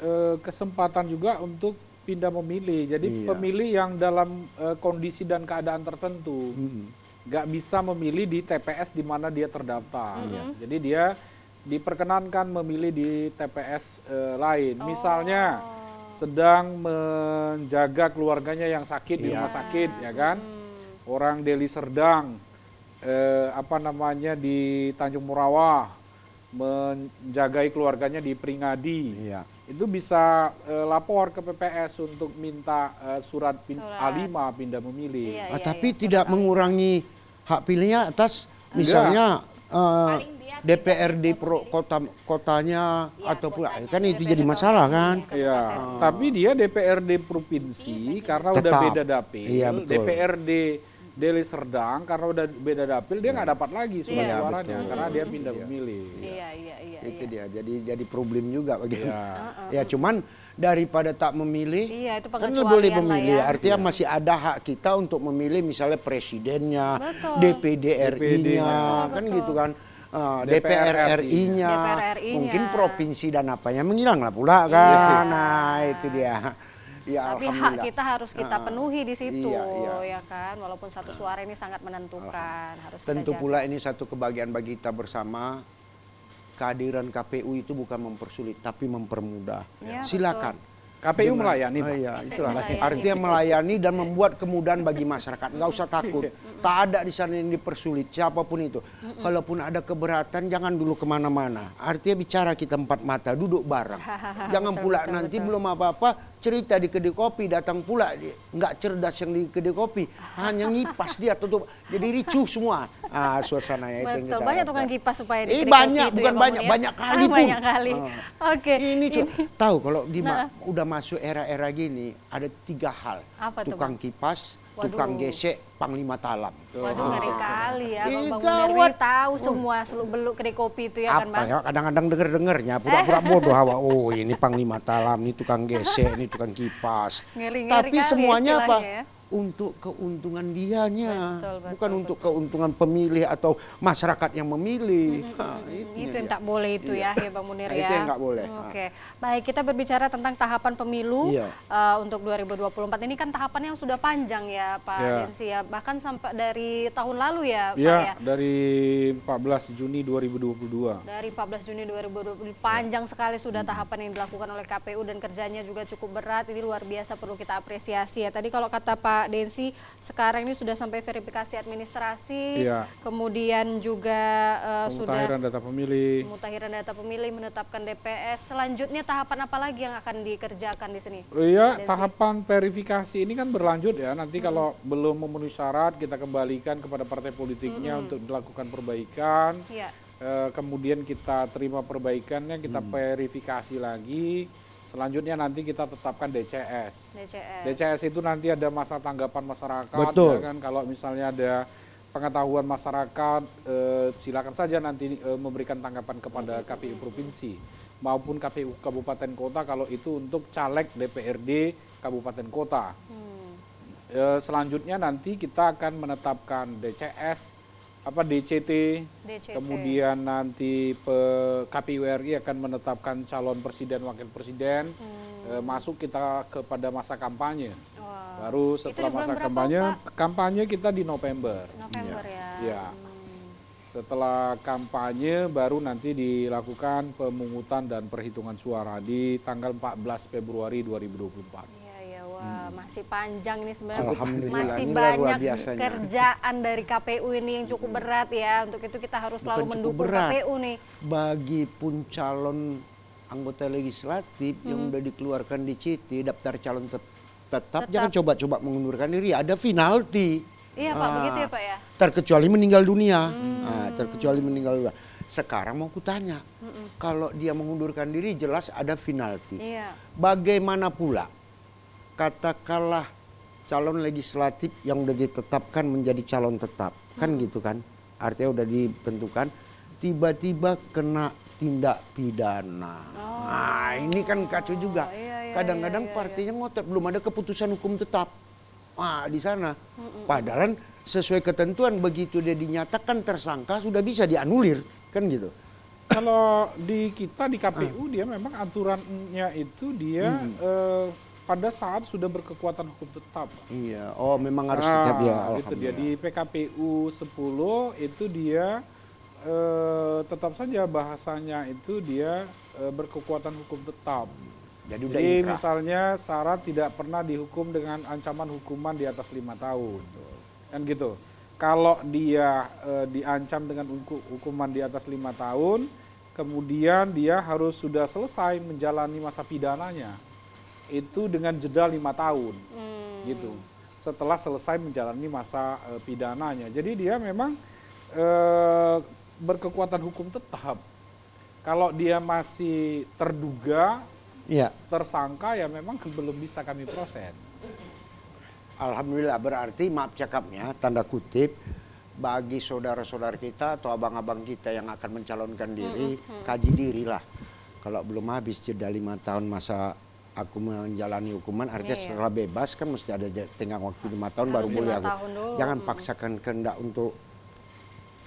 eh, kesempatan juga untuk pindah memilih. Jadi iya. pemilih yang dalam eh, kondisi dan keadaan tertentu. -hmm nggak bisa memilih di TPS di mana dia terdaftar. Mm -hmm. Jadi dia diperkenankan memilih di TPS uh, eh, lain. Oh. Misalnya sedang menjaga keluarganya yang sakit yeah. di rumah iya. sakit, ya kan? Mm. Orang Deli Serdang, eh, apa namanya di Tanjung Murawah, menjagai keluarganya di Pringadi. Iya. Itu bisa uh, lapor ke PPS untuk minta uh, surat, pin surat A5 pindah memilih. Iya, ah, iya, tapi iya, tidak mengurangi A5 hak pilihnya atas misalnya uh, eh, DPRD pro kota kotanya ya, ataupun kotanya, kan itu jadi masalah kan? Iya. Uh, tapi dia DPRD provinsi iya, karena tetap. udah beda dapil, iya, betul. DPRD Deli Serdang karena udah beda dapil dia iya. nggak ya. dapat lagi iya, suara iya, suaranya betul. karena dia pindah memilih. Iya. iya iya iya. Itu iya. dia. Jadi jadi problem juga bagi. Iya. [laughs] ya cuman daripada tak memilih iya, itu kan boleh memilih ya. artinya iya. masih ada hak kita untuk memilih misalnya presidennya DPD RI-nya kan gitu kan DPR RI-nya RI mungkin provinsi dan apanya menghilang lah pula iya. kan iya. nah itu dia Ya, Tapi hak kita harus kita ah, ah. penuhi di situ, iya, iya. ya kan. Walaupun satu suara ini sangat menentukan. Harus Tentu pula ini satu kebahagiaan bagi kita bersama kehadiran KPU itu bukan mempersulit tapi mempermudah. Ya, Silakan. KPU Dengan, melayani, Iya, itulah. Melayani. Artinya melayani dan membuat kemudahan bagi masyarakat. Enggak usah takut. Tak ada di sana yang dipersulit, siapapun itu. Kalaupun ada keberatan, jangan dulu kemana-mana. Artinya bicara kita empat mata, duduk bareng. [laughs] Jangan pula nanti belum apa-apa, cerita di kedai kopi datang pula nggak cerdas yang di kedai kopi hanya [laughs] ngipas dia tutup jadi ricuh semua ah, ya ya itu yang kita banyak tukang kipas supaya di eh, banyak ya, bukan ya, banyak ya? banyak kali ah, pun banyak kali uh. oke okay. ini, ini. tahu kalau di nah. udah masuk era-era gini ada tiga hal Apa tukang itu? kipas Waduh. tukang gesek panglima talam. Waduh ah. ngeri kali ya, Ih, iya, Bang tahu uh. semua seluk beluk kedai kopi itu ya kan, Apa, kan Mas? Ya, kadang-kadang denger dengernya pura-pura eh. bodoh hawa. [laughs] Oh ini panglima talam, ini tukang gesek, ini tukang kipas. Ngeri, ngeri Tapi semuanya apa? Ya? untuk keuntungan dianya, betul, betul, bukan betul, untuk betul. keuntungan pemilih atau masyarakat yang memilih. Hmm, ha, itu, yang tak boleh itu ya, iya. ya, ya Bang Munir nah, ya. Itu yang tak boleh. Oke, okay. baik kita berbicara tentang tahapan pemilu iya. uh, untuk 2024 ini kan tahapannya sudah panjang ya Pak ya. Densi ya, bahkan sampai dari tahun lalu ya Pak ya. ya. Dari 14 Juni 2022. Dari 14 Juni 2022 panjang ya. sekali sudah hmm. tahapan yang dilakukan oleh KPU dan kerjanya juga cukup berat. Ini luar biasa perlu kita apresiasi ya. Tadi kalau kata Pak Pak Densi sekarang ini sudah sampai verifikasi administrasi, ya. kemudian juga uh, pemutahiran sudah data pemilih, pemutahiran data pemilih, menetapkan DPS. Selanjutnya tahapan apa lagi yang akan dikerjakan di sini? Iya, tahapan verifikasi ini kan berlanjut ya. Nanti hmm. kalau belum memenuhi syarat, kita kembalikan kepada partai politiknya hmm. untuk dilakukan perbaikan. Ya. kemudian kita terima perbaikannya, kita hmm. verifikasi lagi Selanjutnya nanti kita tetapkan DCS. DCS, DCS itu nanti ada masa tanggapan masyarakat. Ya Betul. Ya kan kalau misalnya ada pengetahuan masyarakat, eh, silakan saja nanti eh, memberikan tanggapan kepada KPU provinsi maupun KPU kabupaten kota kalau itu untuk caleg DPRD kabupaten kota. Hmm. E, selanjutnya nanti kita akan menetapkan DCS apa DCT, DCT, kemudian nanti pe, KPU RI akan menetapkan calon presiden wakil presiden hmm. e, masuk kita kepada masa kampanye. Wow. Baru setelah masa kampanye, Pak? kampanye kita di November. November iya. ya. ya. ya. Hmm. Setelah kampanye baru nanti dilakukan pemungutan dan perhitungan suara di tanggal 14 Februari 2024 masih panjang nih sebenarnya. Masih banyak kerjaan dari KPU ini yang cukup berat ya. Untuk itu kita harus Bukan selalu mendukung berat. KPU nih. Bagi pun calon anggota legislatif hmm. yang sudah dikeluarkan di CITI, daftar calon tetap, tetap jangan coba-coba mengundurkan diri. Ada finalti. Iya Pak, ah, begitu ya Pak ya. Terkecuali meninggal dunia. Hmm. Ah, terkecuali meninggal dunia. Sekarang mau kutanya, mm kalau dia mengundurkan diri jelas ada finalti. Iya. Bagaimana pula katakanlah calon legislatif yang sudah ditetapkan menjadi calon tetap kan hmm. gitu kan artinya sudah ditentukan tiba-tiba kena tindak pidana oh. nah ini kan kacau juga iya, iya, iya, kadang-kadang iya, iya, iya, partinya ngotot belum ada keputusan hukum tetap ah di sana hmm, padahal sesuai ketentuan begitu dia dinyatakan tersangka sudah bisa dianulir kan gitu kalau di kita di KPU ah. dia memang aturannya itu dia hmm. eh, pada saat sudah berkekuatan hukum tetap. Iya. Oh, memang harus nah, tetap ya. Itu dia di PKPU 10 itu dia eh, tetap saja bahasanya itu dia eh, berkekuatan hukum tetap. Jadi, Jadi udah misalnya syarat tidak pernah dihukum dengan ancaman hukuman di atas lima tahun, kan gitu. Kalau dia eh, diancam dengan hukuman di atas lima tahun, kemudian dia harus sudah selesai menjalani masa pidananya itu dengan jeda lima tahun hmm. gitu setelah selesai menjalani masa e, pidananya jadi dia memang e, berkekuatan hukum tetap kalau dia masih terduga ya. tersangka ya memang belum bisa kami proses Alhamdulillah berarti maaf cakapnya tanda kutip bagi saudara-saudara kita atau abang-abang kita yang akan mencalonkan diri, -hmm. kaji dirilah. Kalau belum habis jeda lima tahun masa aku menjalani hukuman artinya yeah. Iya. setelah bebas kan mesti ada tenggang waktu lima tahun Harus baru boleh aku. dulu. Jangan paksakan kehendak untuk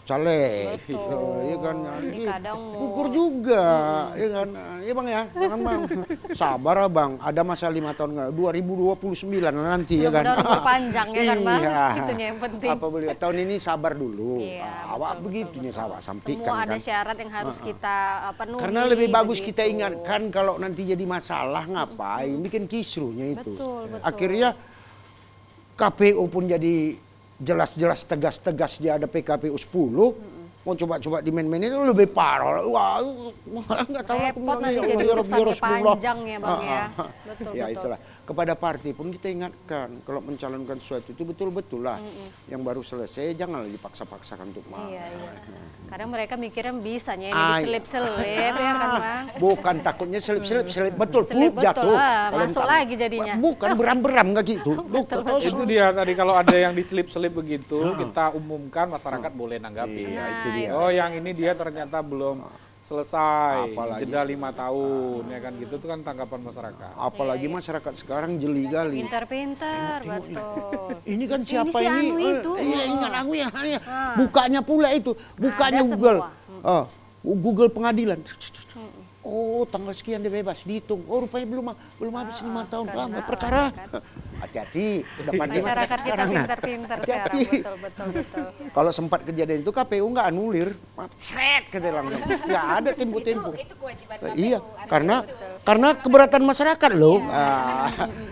caleg iya kan ya. ini kadang ukur juga hmm. kan ya. iya bang ya iya kan, bang, bang [laughs] sabar ah, bang ada masa lima tahun nggak 2029 nanti ya kan panjang ya kan bang iya. itunya yang penting apa beliau tahun ini sabar dulu iya, ah, awak begitunya sabar sampaikan semua ada kan. syarat yang harus uh ah, -huh. kita penuhi karena lebih bagus begitu. kita ingatkan kalau nanti jadi masalah ngapain bikin kisruhnya itu betul, iya. betul. akhirnya KPU pun jadi jelas-jelas tegas-tegas dia ada PKPU 10 hmm mau coba-coba di main-main itu lebih parah. Wah, nggak tahu lah. Repot nanti jadi urusan panjang ya bang ya. Ah, ah, ah. Betul, ya betul. itulah kepada partai pun kita ingatkan kalau mencalonkan sesuatu itu betul-betul lah mm -hmm. yang baru selesai jangan dipaksa-paksakan untuk mau. Iya, iya. Nah, nah. Karena mereka mikirnya bisa ya selip-selip ya kan ah, bang. Bukan takutnya selip-selip mm. selip betul selip jatuh. betul, Lah, masuk lagi jadinya. Bukan beram-beram nggak gitu. [laughs] betul, betul. Itu dia tadi kalau ada yang diselip-selip begitu ah. kita umumkan masyarakat boleh nanggapi. Iya, itu nah, dia. Oh yang ini dia ternyata belum ah selesai apalagi jeda lima tahun ya kan gitu tuh kan tanggapan masyarakat apalagi ya, ya. masyarakat sekarang jeli kali pintar-pintar betul [laughs] ini kan siapa ini, si ini? Eh, itu. Eh, iya ingat ya, iya. Ah. bukanya pula itu bukanya Ada Google uh, Google pengadilan hmm. oh tanggal sekian dia bebas dihitung oh rupanya belum belum habis lima ah, tahun lama perkara [laughs] Hati-hati, udah [laughs] masyarakat kita pintar pinter sekarang, betul, betul, betul. [laughs] Kalau sempat kejadian itu KPU nggak anulir, seret ke dalam, Nggak ada timpu-timpu. Itu, itu kewajiban eh, KPU. Iya, karena betul. karena keberatan masyarakat loh. Ya. Ah,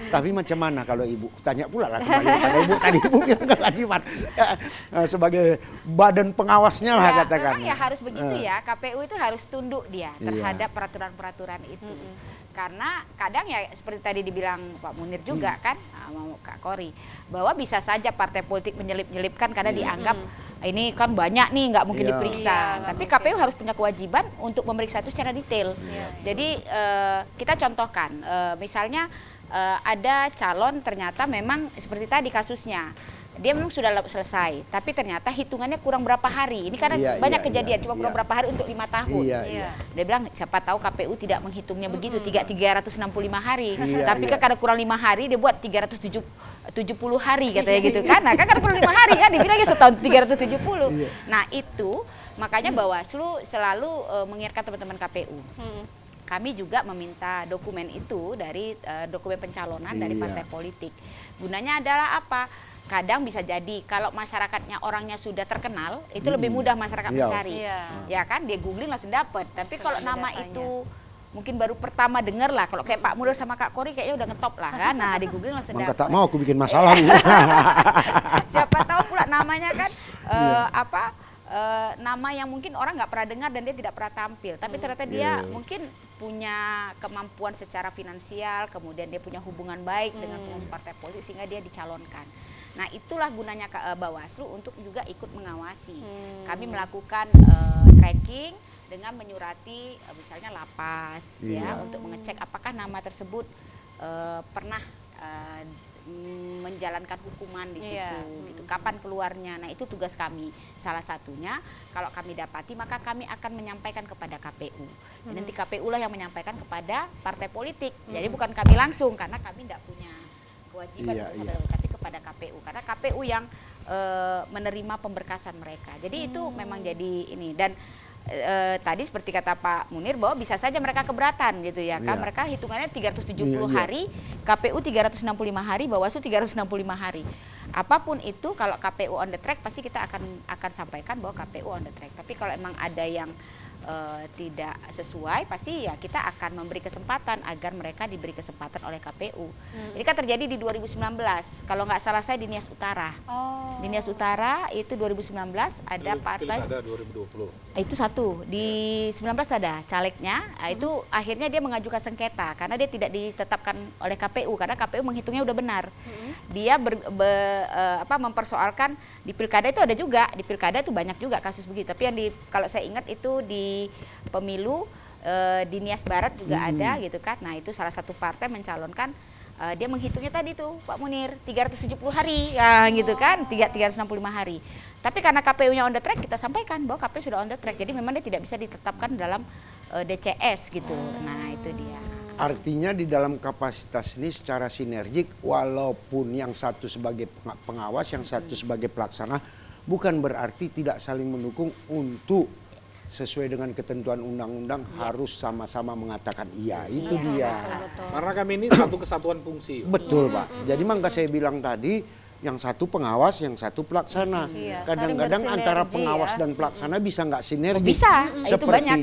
tapi macam mana kalau ibu? Tanya pula lah kalau ibu tadi ibu yang nggak kewajiban. Eh, eh, sebagai badan pengawasnya lah ya, katakan. Memang ya harus begitu ya, KPU itu harus tunduk dia iya. terhadap peraturan-peraturan itu. -hmm karena kadang ya seperti tadi dibilang Pak Munir juga hmm. kan ah, mau Kak Kori bahwa bisa saja partai politik menyelip-nyelipkan karena iya. hmm. dianggap ini kan banyak nih nggak mungkin yeah. diperiksa yeah, tapi mungkin. KPU harus punya kewajiban untuk memeriksa itu secara detail yeah. Iya, jadi uh, kita contohkan uh, misalnya uh, ada calon ternyata memang seperti tadi kasusnya dia memang sudah selesai, tapi ternyata hitungannya kurang berapa hari. Ini karena iya, banyak iya, iya. kejadian, iya, cuma kurang iya. berapa hari untuk lima tahun. Iya, iya. iya. Dia bilang siapa tahu KPU tidak menghitungnya begitu, tiga tiga ratus enam puluh lima hari. Iya, iya. tapi iya. karena kurang lima hari, dia buat tiga ratus tujuh puluh hari katanya gitu. Karena kan karena kurang lima hari kan, dia bilang ya setahun tiga ratus tujuh puluh. Nah itu makanya Bawaslu selalu uh, mengingatkan teman-teman KPU. Hmm kami juga meminta dokumen itu dari uh, dokumen pencalonan iya. dari partai politik. Gunanya adalah apa? kadang bisa jadi kalau masyarakatnya orangnya sudah terkenal itu hmm. lebih mudah masyarakat iya. mencari iya. ya kan dia googling langsung dapat tapi kalau nama datanya. itu mungkin baru pertama dengar lah kalau kayak Pak Mulur sama Kak Kori kayaknya udah ngetop lah kan nah di googling langsung dapat tak mau aku bikin masalah [laughs] siapa [laughs] tahu pula namanya kan uh, eh, yeah. apa uh, nama yang mungkin orang nggak pernah dengar dan dia tidak pernah tampil tapi hmm. ternyata dia yeah. mungkin punya kemampuan secara finansial kemudian dia punya hubungan baik hmm. dengan pengurus partai politik sehingga dia dicalonkan Nah itulah gunanya eh, Bawaslu untuk juga ikut mengawasi. Hmm. Kami melakukan uh, tracking dengan menyurati uh, misalnya lapas ya, iya. ya untuk mengecek apakah nama tersebut uh, pernah uh, menjalankan hukuman di iya. situ yeah. gitu. Hmm. Kapan keluarnya? Nah, itu tugas kami. Salah satunya kalau kami dapati maka kami akan menyampaikan kepada KPU. Dan hmm. nanti KPU lah yang menyampaikan kepada partai politik. Mm. Jadi hmm. bukan kami langsung karena kami tidak punya kewajiban yeah, iya, iya. yeah kepada KPU karena KPU yang e, menerima pemberkasan mereka. Jadi hmm. itu memang jadi ini dan e, tadi seperti kata Pak Munir bahwa bisa saja mereka keberatan gitu ya. Kan mereka hitungannya 370 ya, ya. hari, KPU 365 hari, Bawaslu 365 hari. Apapun itu kalau KPU on the track pasti kita akan akan sampaikan bahwa KPU on the track. Tapi kalau emang ada yang uh, tidak sesuai pasti ya kita akan memberi kesempatan agar mereka diberi kesempatan oleh KPU. Hmm. Ini kan terjadi di 2019 kalau nggak salah saya di Nias Utara. Oh. Di Nias Utara itu 2019 ada Pil partai ada 2020. Ah, itu satu di ya. 19 ada calegnya ah, hmm. itu akhirnya dia mengajukan sengketa karena dia tidak ditetapkan oleh KPU karena KPU menghitungnya udah benar. Hmm. Dia ber, be, uh, apa mempersoalkan di pilkada itu ada juga di pilkada itu banyak juga kasus begitu tapi yang di kalau saya ingat itu di pemilu e, di Nias Barat juga hmm. ada gitu kan. Nah, itu salah satu partai mencalonkan uh, dia menghitungnya tadi tuh Pak Munir 370 hari ya gitu kan 3 365 hari tapi karena KPU-nya on the track kita sampaikan bahwa KPU sudah on the track jadi memang dia tidak bisa ditetapkan dalam uh, eh, DCS gitu hmm. nah itu dia artinya di dalam kapasitas ini secara sinergik walaupun yang satu sebagai pengawas yang satu hmm. sebagai pelaksana bukan berarti tidak saling mendukung untuk sesuai dengan ketentuan undang-undang ya. harus sama-sama mengatakan iya. iya itu ya, dia. Betul, Karena kami ini satu kesatuan fungsi. Betul, Pak. Jadi mangga saya bilang tadi yang satu pengawas, yang satu pelaksana. Hmm. Iya, kadang-kadang ya. hmm. antara pengawas ya. dan pelaksana bisa nggak sinergi? Oh, bisa, hmm, sepertinya.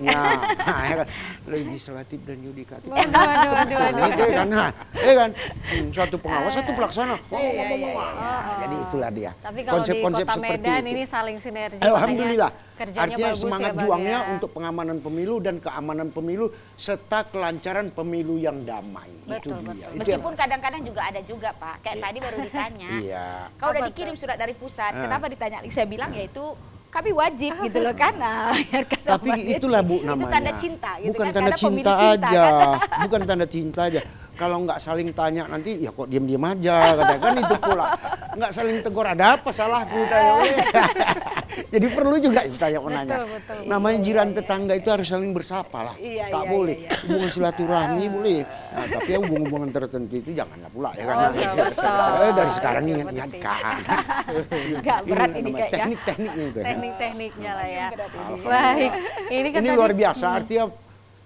legislatif [laughs] nah, ya kan. dan yudikatif. Waduh, waduh, waduh, Itu kan, kan. nah, ya kan, hmm, satu pengawas, ah. satu pelaksana. Oh, iya, iya, iya. Oh, oh. Jadi itulah dia. Tapi kalau Konsep-konsep di kota Medan itu. ini saling sinergi. Alhamdulillah. Artinya ya, semangat ya, juangnya ya. untuk pengamanan pemilu dan keamanan pemilu serta kelancaran pemilu yang damai. Betul, itu betul. Dia. Meskipun kadang-kadang juga ada juga Pak, kayak iya. tadi baru ditanya. [laughs] Iya. Kau udah dikirim surat dari pusat. Eh. Kenapa ditanya? Saya bilang uh. yaitu kami wajib ah. gitu loh Karena Tapi itulah Bu namanya. Itu tanda cinta gitu Bukan kan? tanda, cinta, cinta aja. Kan? [laughs] Bukan tanda cinta aja. Kalau nggak saling tanya nanti ya kok diam-diam aja kan itu pula. Nggak saling tegur ada apa salah Bu kayak [laughs] Jadi perlu juga saya menanya. Betul, betul, Namanya iya, jiran iya, tetangga iya. itu harus saling bersapa lah. Iya, tak iya, boleh. Iya, iya. Hubungan silaturahmi ah. boleh. Nah, tapi ya hubungan-hubungan tertentu itu janganlah pula ya karena oh, betul, Eh, dari sekarang ingat kan. Gak berat ini kayaknya. Ya. Teknik-tekniknya itu. Ya. Teknik-tekniknya lah ya. Baik. Ini kan ini luar biasa hmm. artinya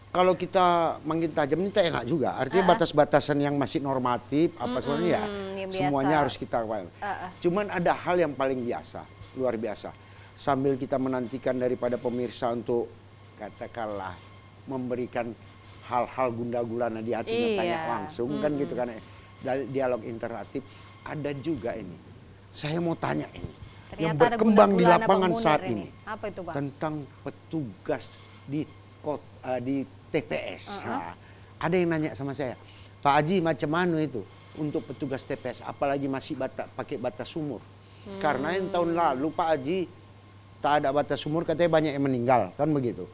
kalau kita makin tajam ini enak juga. Artinya uh batas-batasan yang masih normatif apa mm-hmm, sebenarnya ya, semuanya harus kita. Uh-uh. Cuman ada hal yang paling biasa, luar biasa sambil kita menantikan daripada pemirsa untuk katakanlah memberikan hal-hal gundah gulana di hati iya. tanya langsung hmm kan gitu kan dari dialog interaktif ada juga ini saya mau tanya ini Ternyata yang berkembang di lapangan saat ini, ini. Apa itu, Bang? tentang petugas di kot, uh, di TPS uh-huh. nah, ada yang nanya sama saya Pak Aji macam mana itu untuk petugas TPS apalagi masih bata, pakai batas umur hmm. karena yang tahun hmm. lalu Pak Aji tak ada batas umur katanya banyak yang meninggal kan begitu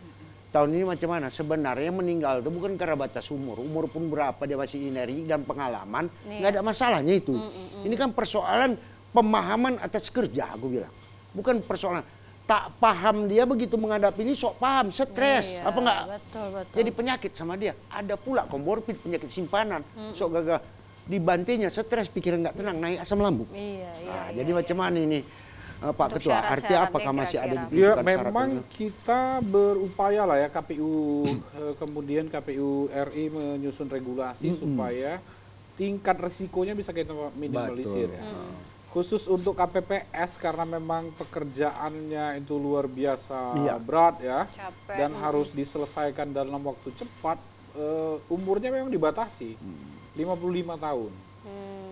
tahun ini macam mana sebenarnya meninggal itu bukan karena batas umur umur pun berapa dia masih energi dan pengalaman iya. nggak ada masalahnya itu mm, mm, mm, ini kan persoalan pemahaman atas kerja aku bilang bukan persoalan tak paham dia begitu menghadapi ini sok paham stres iya, apa enggak betul, betul. jadi penyakit sama dia ada pula komorbid penyakit simpanan mm, mm sok gagal dibantinya stres pikiran nggak tenang naik asam lambung iya, iya, nah, iya, jadi iya. macam mana ini Eh, Pak Untuk Ketua? Syarat, Artinya apakah masih ada ditunjukkan ya, syarat? Memang kita berupaya lah ya KPU [coughs] eh, kemudian KPU RI menyusun regulasi hmm. supaya tingkat resikonya bisa kita minimalisir ya. Betul. ya. Hmm khusus untuk KPPS karena memang pekerjaannya itu luar biasa iya. berat ya Capek. dan harus diselesaikan dalam waktu cepat uh, umurnya memang dibatasi hmm. 55 tahun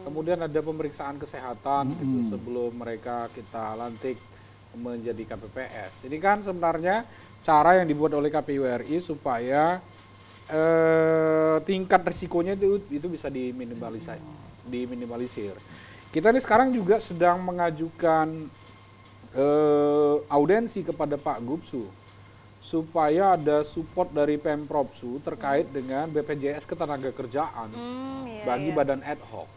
Kemudian ada pemeriksaan kesehatan hmm. gitu sebelum mereka kita lantik menjadi KPPS. Ini kan sebenarnya cara yang dibuat oleh KPU RI supaya eh, tingkat risikonya itu itu bisa diminimalisir. Diminimalisir. Kita ini sekarang juga sedang mengajukan eh, audensi kepada Pak Gubsu supaya ada support dari Pemprov Su terkait mm. dengan BPJS ketenagakerjaan hmm, iya, bagi iya. badan ad hoc.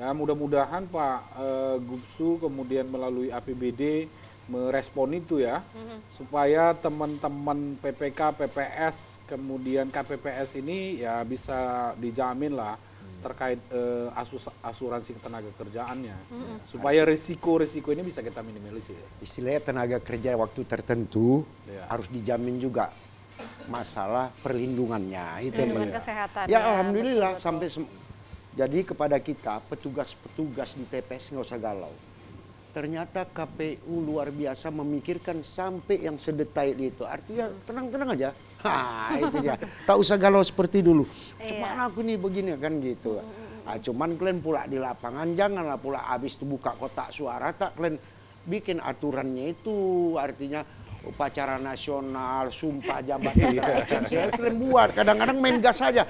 Ya, mudah-mudahan Pak uh, eh, Gubsu kemudian melalui APBD merespon itu ya, mm-hmm. supaya teman-teman PPK, PPS, kemudian KPPS ini ya bisa dijamin lah mm. terkait uh, asus, asuransi tenaga kerjaannya, mm-hmm. supaya risiko-risiko ini bisa kita minimalisir. Ya. Istilahnya tenaga kerja waktu tertentu yeah. harus dijamin juga masalah perlindungannya itu perlindungan ya. kesehatan ya, ya alhamdulillah betul, betul. sampai jadi kepada kita petugas-petugas di TPS nggak usah galau. Ternyata KPU luar biasa memikirkan sampai yang sedetail itu. Artinya tenang-tenang aja. [laughs] Ha, itu dia. Tak usah galau seperti dulu. Cuma iya. aku nih begini kan gitu. Nah, cuman kalian pula di lapangan janganlah pula habis itu buka kotak suara tak kalian bikin aturannya itu artinya upacara nasional, sumpah jabatan, [laughs] kalian buat kadang-kadang main gas saja.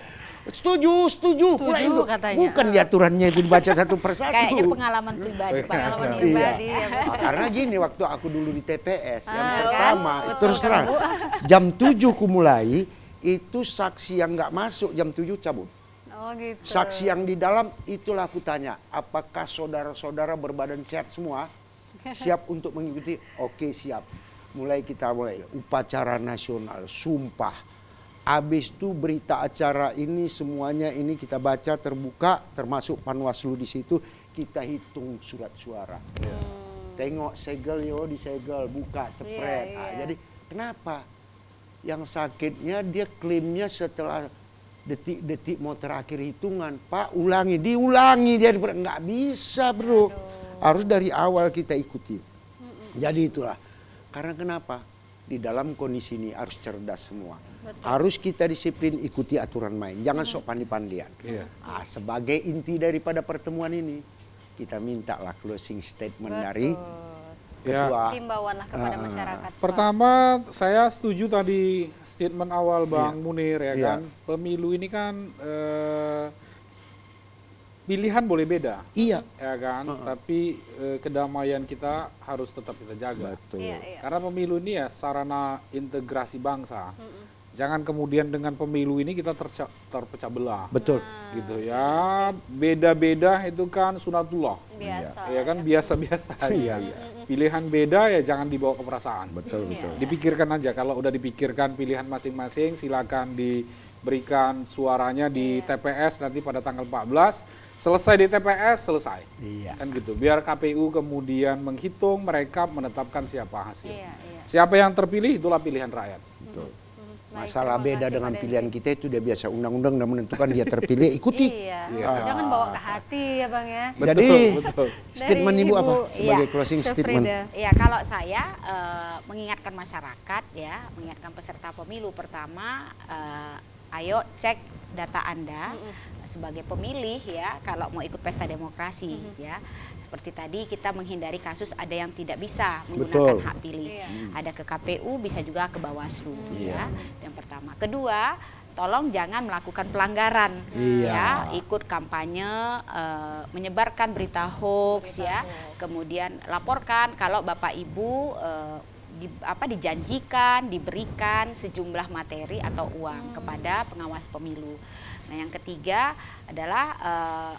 Setuju, setuju. Tujuh, itu katanya. bukan diaturannya itu dibaca satu persatu. Kayaknya pengalaman pribadi, iya. pengalaman iya. pribadi. Iya. Karena gini waktu aku dulu di TPS ah, yang pertama kan? terus terang jam 7 ku mulai itu saksi yang nggak masuk jam 7 cabut. Oh, gitu. Saksi yang di dalam itulah aku tanya, apakah saudara-saudara berbadan sehat semua siap untuk mengikuti? Oke, siap. Mulai kita mulai upacara nasional, sumpah Habis itu berita acara ini semuanya ini kita baca terbuka termasuk Panwaslu di situ kita hitung surat suara. Yeah. Hmm. Tengok segel yo segel buka cepret. Yeah, ya, yeah. Nah, jadi kenapa? Yang sakitnya dia klaimnya setelah detik-detik mau terakhir hitungan Pak ulangi diulangi dia nggak bisa bro Aduh. harus dari awal kita ikuti. Mm -mm. Jadi itulah. Karena kenapa? di dalam kondisi ini harus cerdas semua. Betul. Harus kita disiplin ikuti aturan main. Jangan sok pandi-pandian. Yeah. Iya. Nah, sebagai inti daripada pertemuan ini, kita mintalah closing statement Betul. dari Ketua. Ya. kepada uh, masyarakat. Pertama, saya setuju tadi statement awal Bang yeah. Munir ya yeah. kan. Pemilu ini kan uh, pilihan boleh beda. Iya. Ya kan? Uh -uh. Tapi e, kedamaian kita harus tetap kita jaga. Betul. Iya, iya. Karena pemilu ini ya sarana integrasi bangsa. Uh -uh. Jangan kemudian dengan pemilu ini kita terpecah belah. Betul. Nah. Gitu ya. Beda-beda itu kan sunatullah. Biasa. Ya kan biasa-biasa. Iya. iya. Pilihan beda ya jangan dibawa ke perasaan. Betul, iya. betul. Dipikirkan aja kalau udah dipikirkan pilihan masing-masing silakan diberikan suaranya di iya. TPS nanti pada tanggal 14 selesai di TPS selesai iya. kan gitu biar KPU kemudian menghitung mereka menetapkan siapa hasil iya, iya. siapa yang terpilih itulah pilihan rakyat betul -hmm. Masalah beda dengan pilihan kita itu udah biasa undang-undang dan menentukan dia terpilih ikuti. Iya. Ah. Jangan bawa ke ah. hati ya bang ya. Betul, Jadi betul. statement ibu, ibu apa sebagai iya, closing statement? Ya kalau saya uh, mengingatkan masyarakat ya, mengingatkan peserta pemilu pertama. Uh, ayo cek data Anda sebagai pemilih ya kalau mau ikut pesta demokrasi mm-hmm. ya. Seperti tadi kita menghindari kasus ada yang tidak bisa menggunakan Betul. hak iya. pilih. Iya. Ada ke KPU bisa juga ke Bawaslu mm. ya. Iya. Yang pertama. Kedua, tolong jangan melakukan pelanggaran iya. ya ikut kampanye e, menyebarkan berita hoax berita ya hoax. kemudian laporkan kalau bapak ibu e, di, apa dijanjikan, diberikan sejumlah materi atau uang hmm. kepada pengawas pemilu. Nah, yang ketiga adalah uh,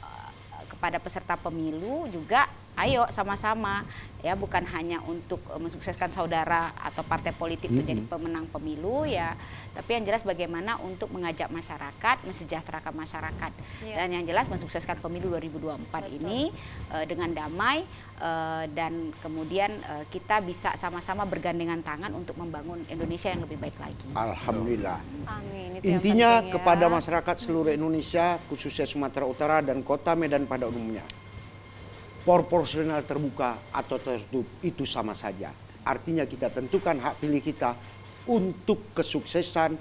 kepada peserta pemilu juga ayo sama-sama ya bukan hanya untuk eh, mensukseskan saudara atau partai politik mm -hmm. pemenang pemilu ya tapi yang jelas bagaimana untuk mengajak masyarakat mensejahterakan masyarakat yeah. dan yang jelas mensukseskan pemilu 2024 Betul. ini uh, dengan damai uh, dan kemudian uh, kita bisa sama-sama bergandengan tangan untuk membangun Indonesia yang lebih baik lagi. Alhamdulillah. Amin. Itu Intinya penting, ya. kepada masyarakat seluruh Indonesia khususnya Sumatera Utara dan Kota Medan pada umumnya proporsional terbuka atau tertutup itu sama saja. Artinya kita tentukan hak pilih kita untuk kesuksesan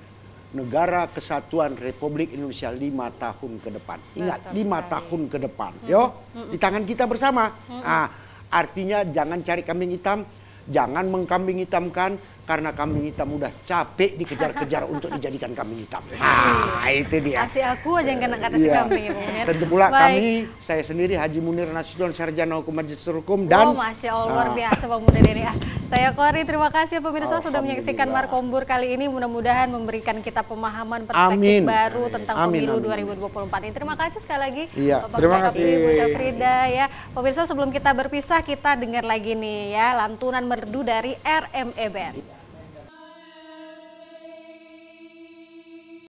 negara kesatuan Republik Indonesia lima tahun ke depan. Ingat, lima tahun ke depan. Yo, di tangan kita bersama. Hmm. Nah, artinya jangan cari kambing hitam, jangan mengkambing hitamkan, karena kambing hitam udah capek dikejar-kejar [laughs] untuk dijadikan kambing hitam. Nah, itu dia. Kasih aku aja yang kena kata si iya. kambing ya, Munir. Tentu pula Baik. kami, saya sendiri Haji Munir Nasution Sarjana Hukum Majelis Hukum dan... Oh, Masya Allah, luar ah. biasa Pak Munir ini. Ah, saya Kori, terima kasih pemirsa sudah menyaksikan Markombur kali ini. Mudah-mudahan memberikan kita pemahaman perspektif amin. baru tentang amin, pemilu amin. 2024 ini. Terima kasih sekali lagi iya. Bapak terima kasih. Ibu Syafrida ya. Pemirsa sebelum kita berpisah, kita dengar lagi nih ya lantunan merdu dari RMEBN.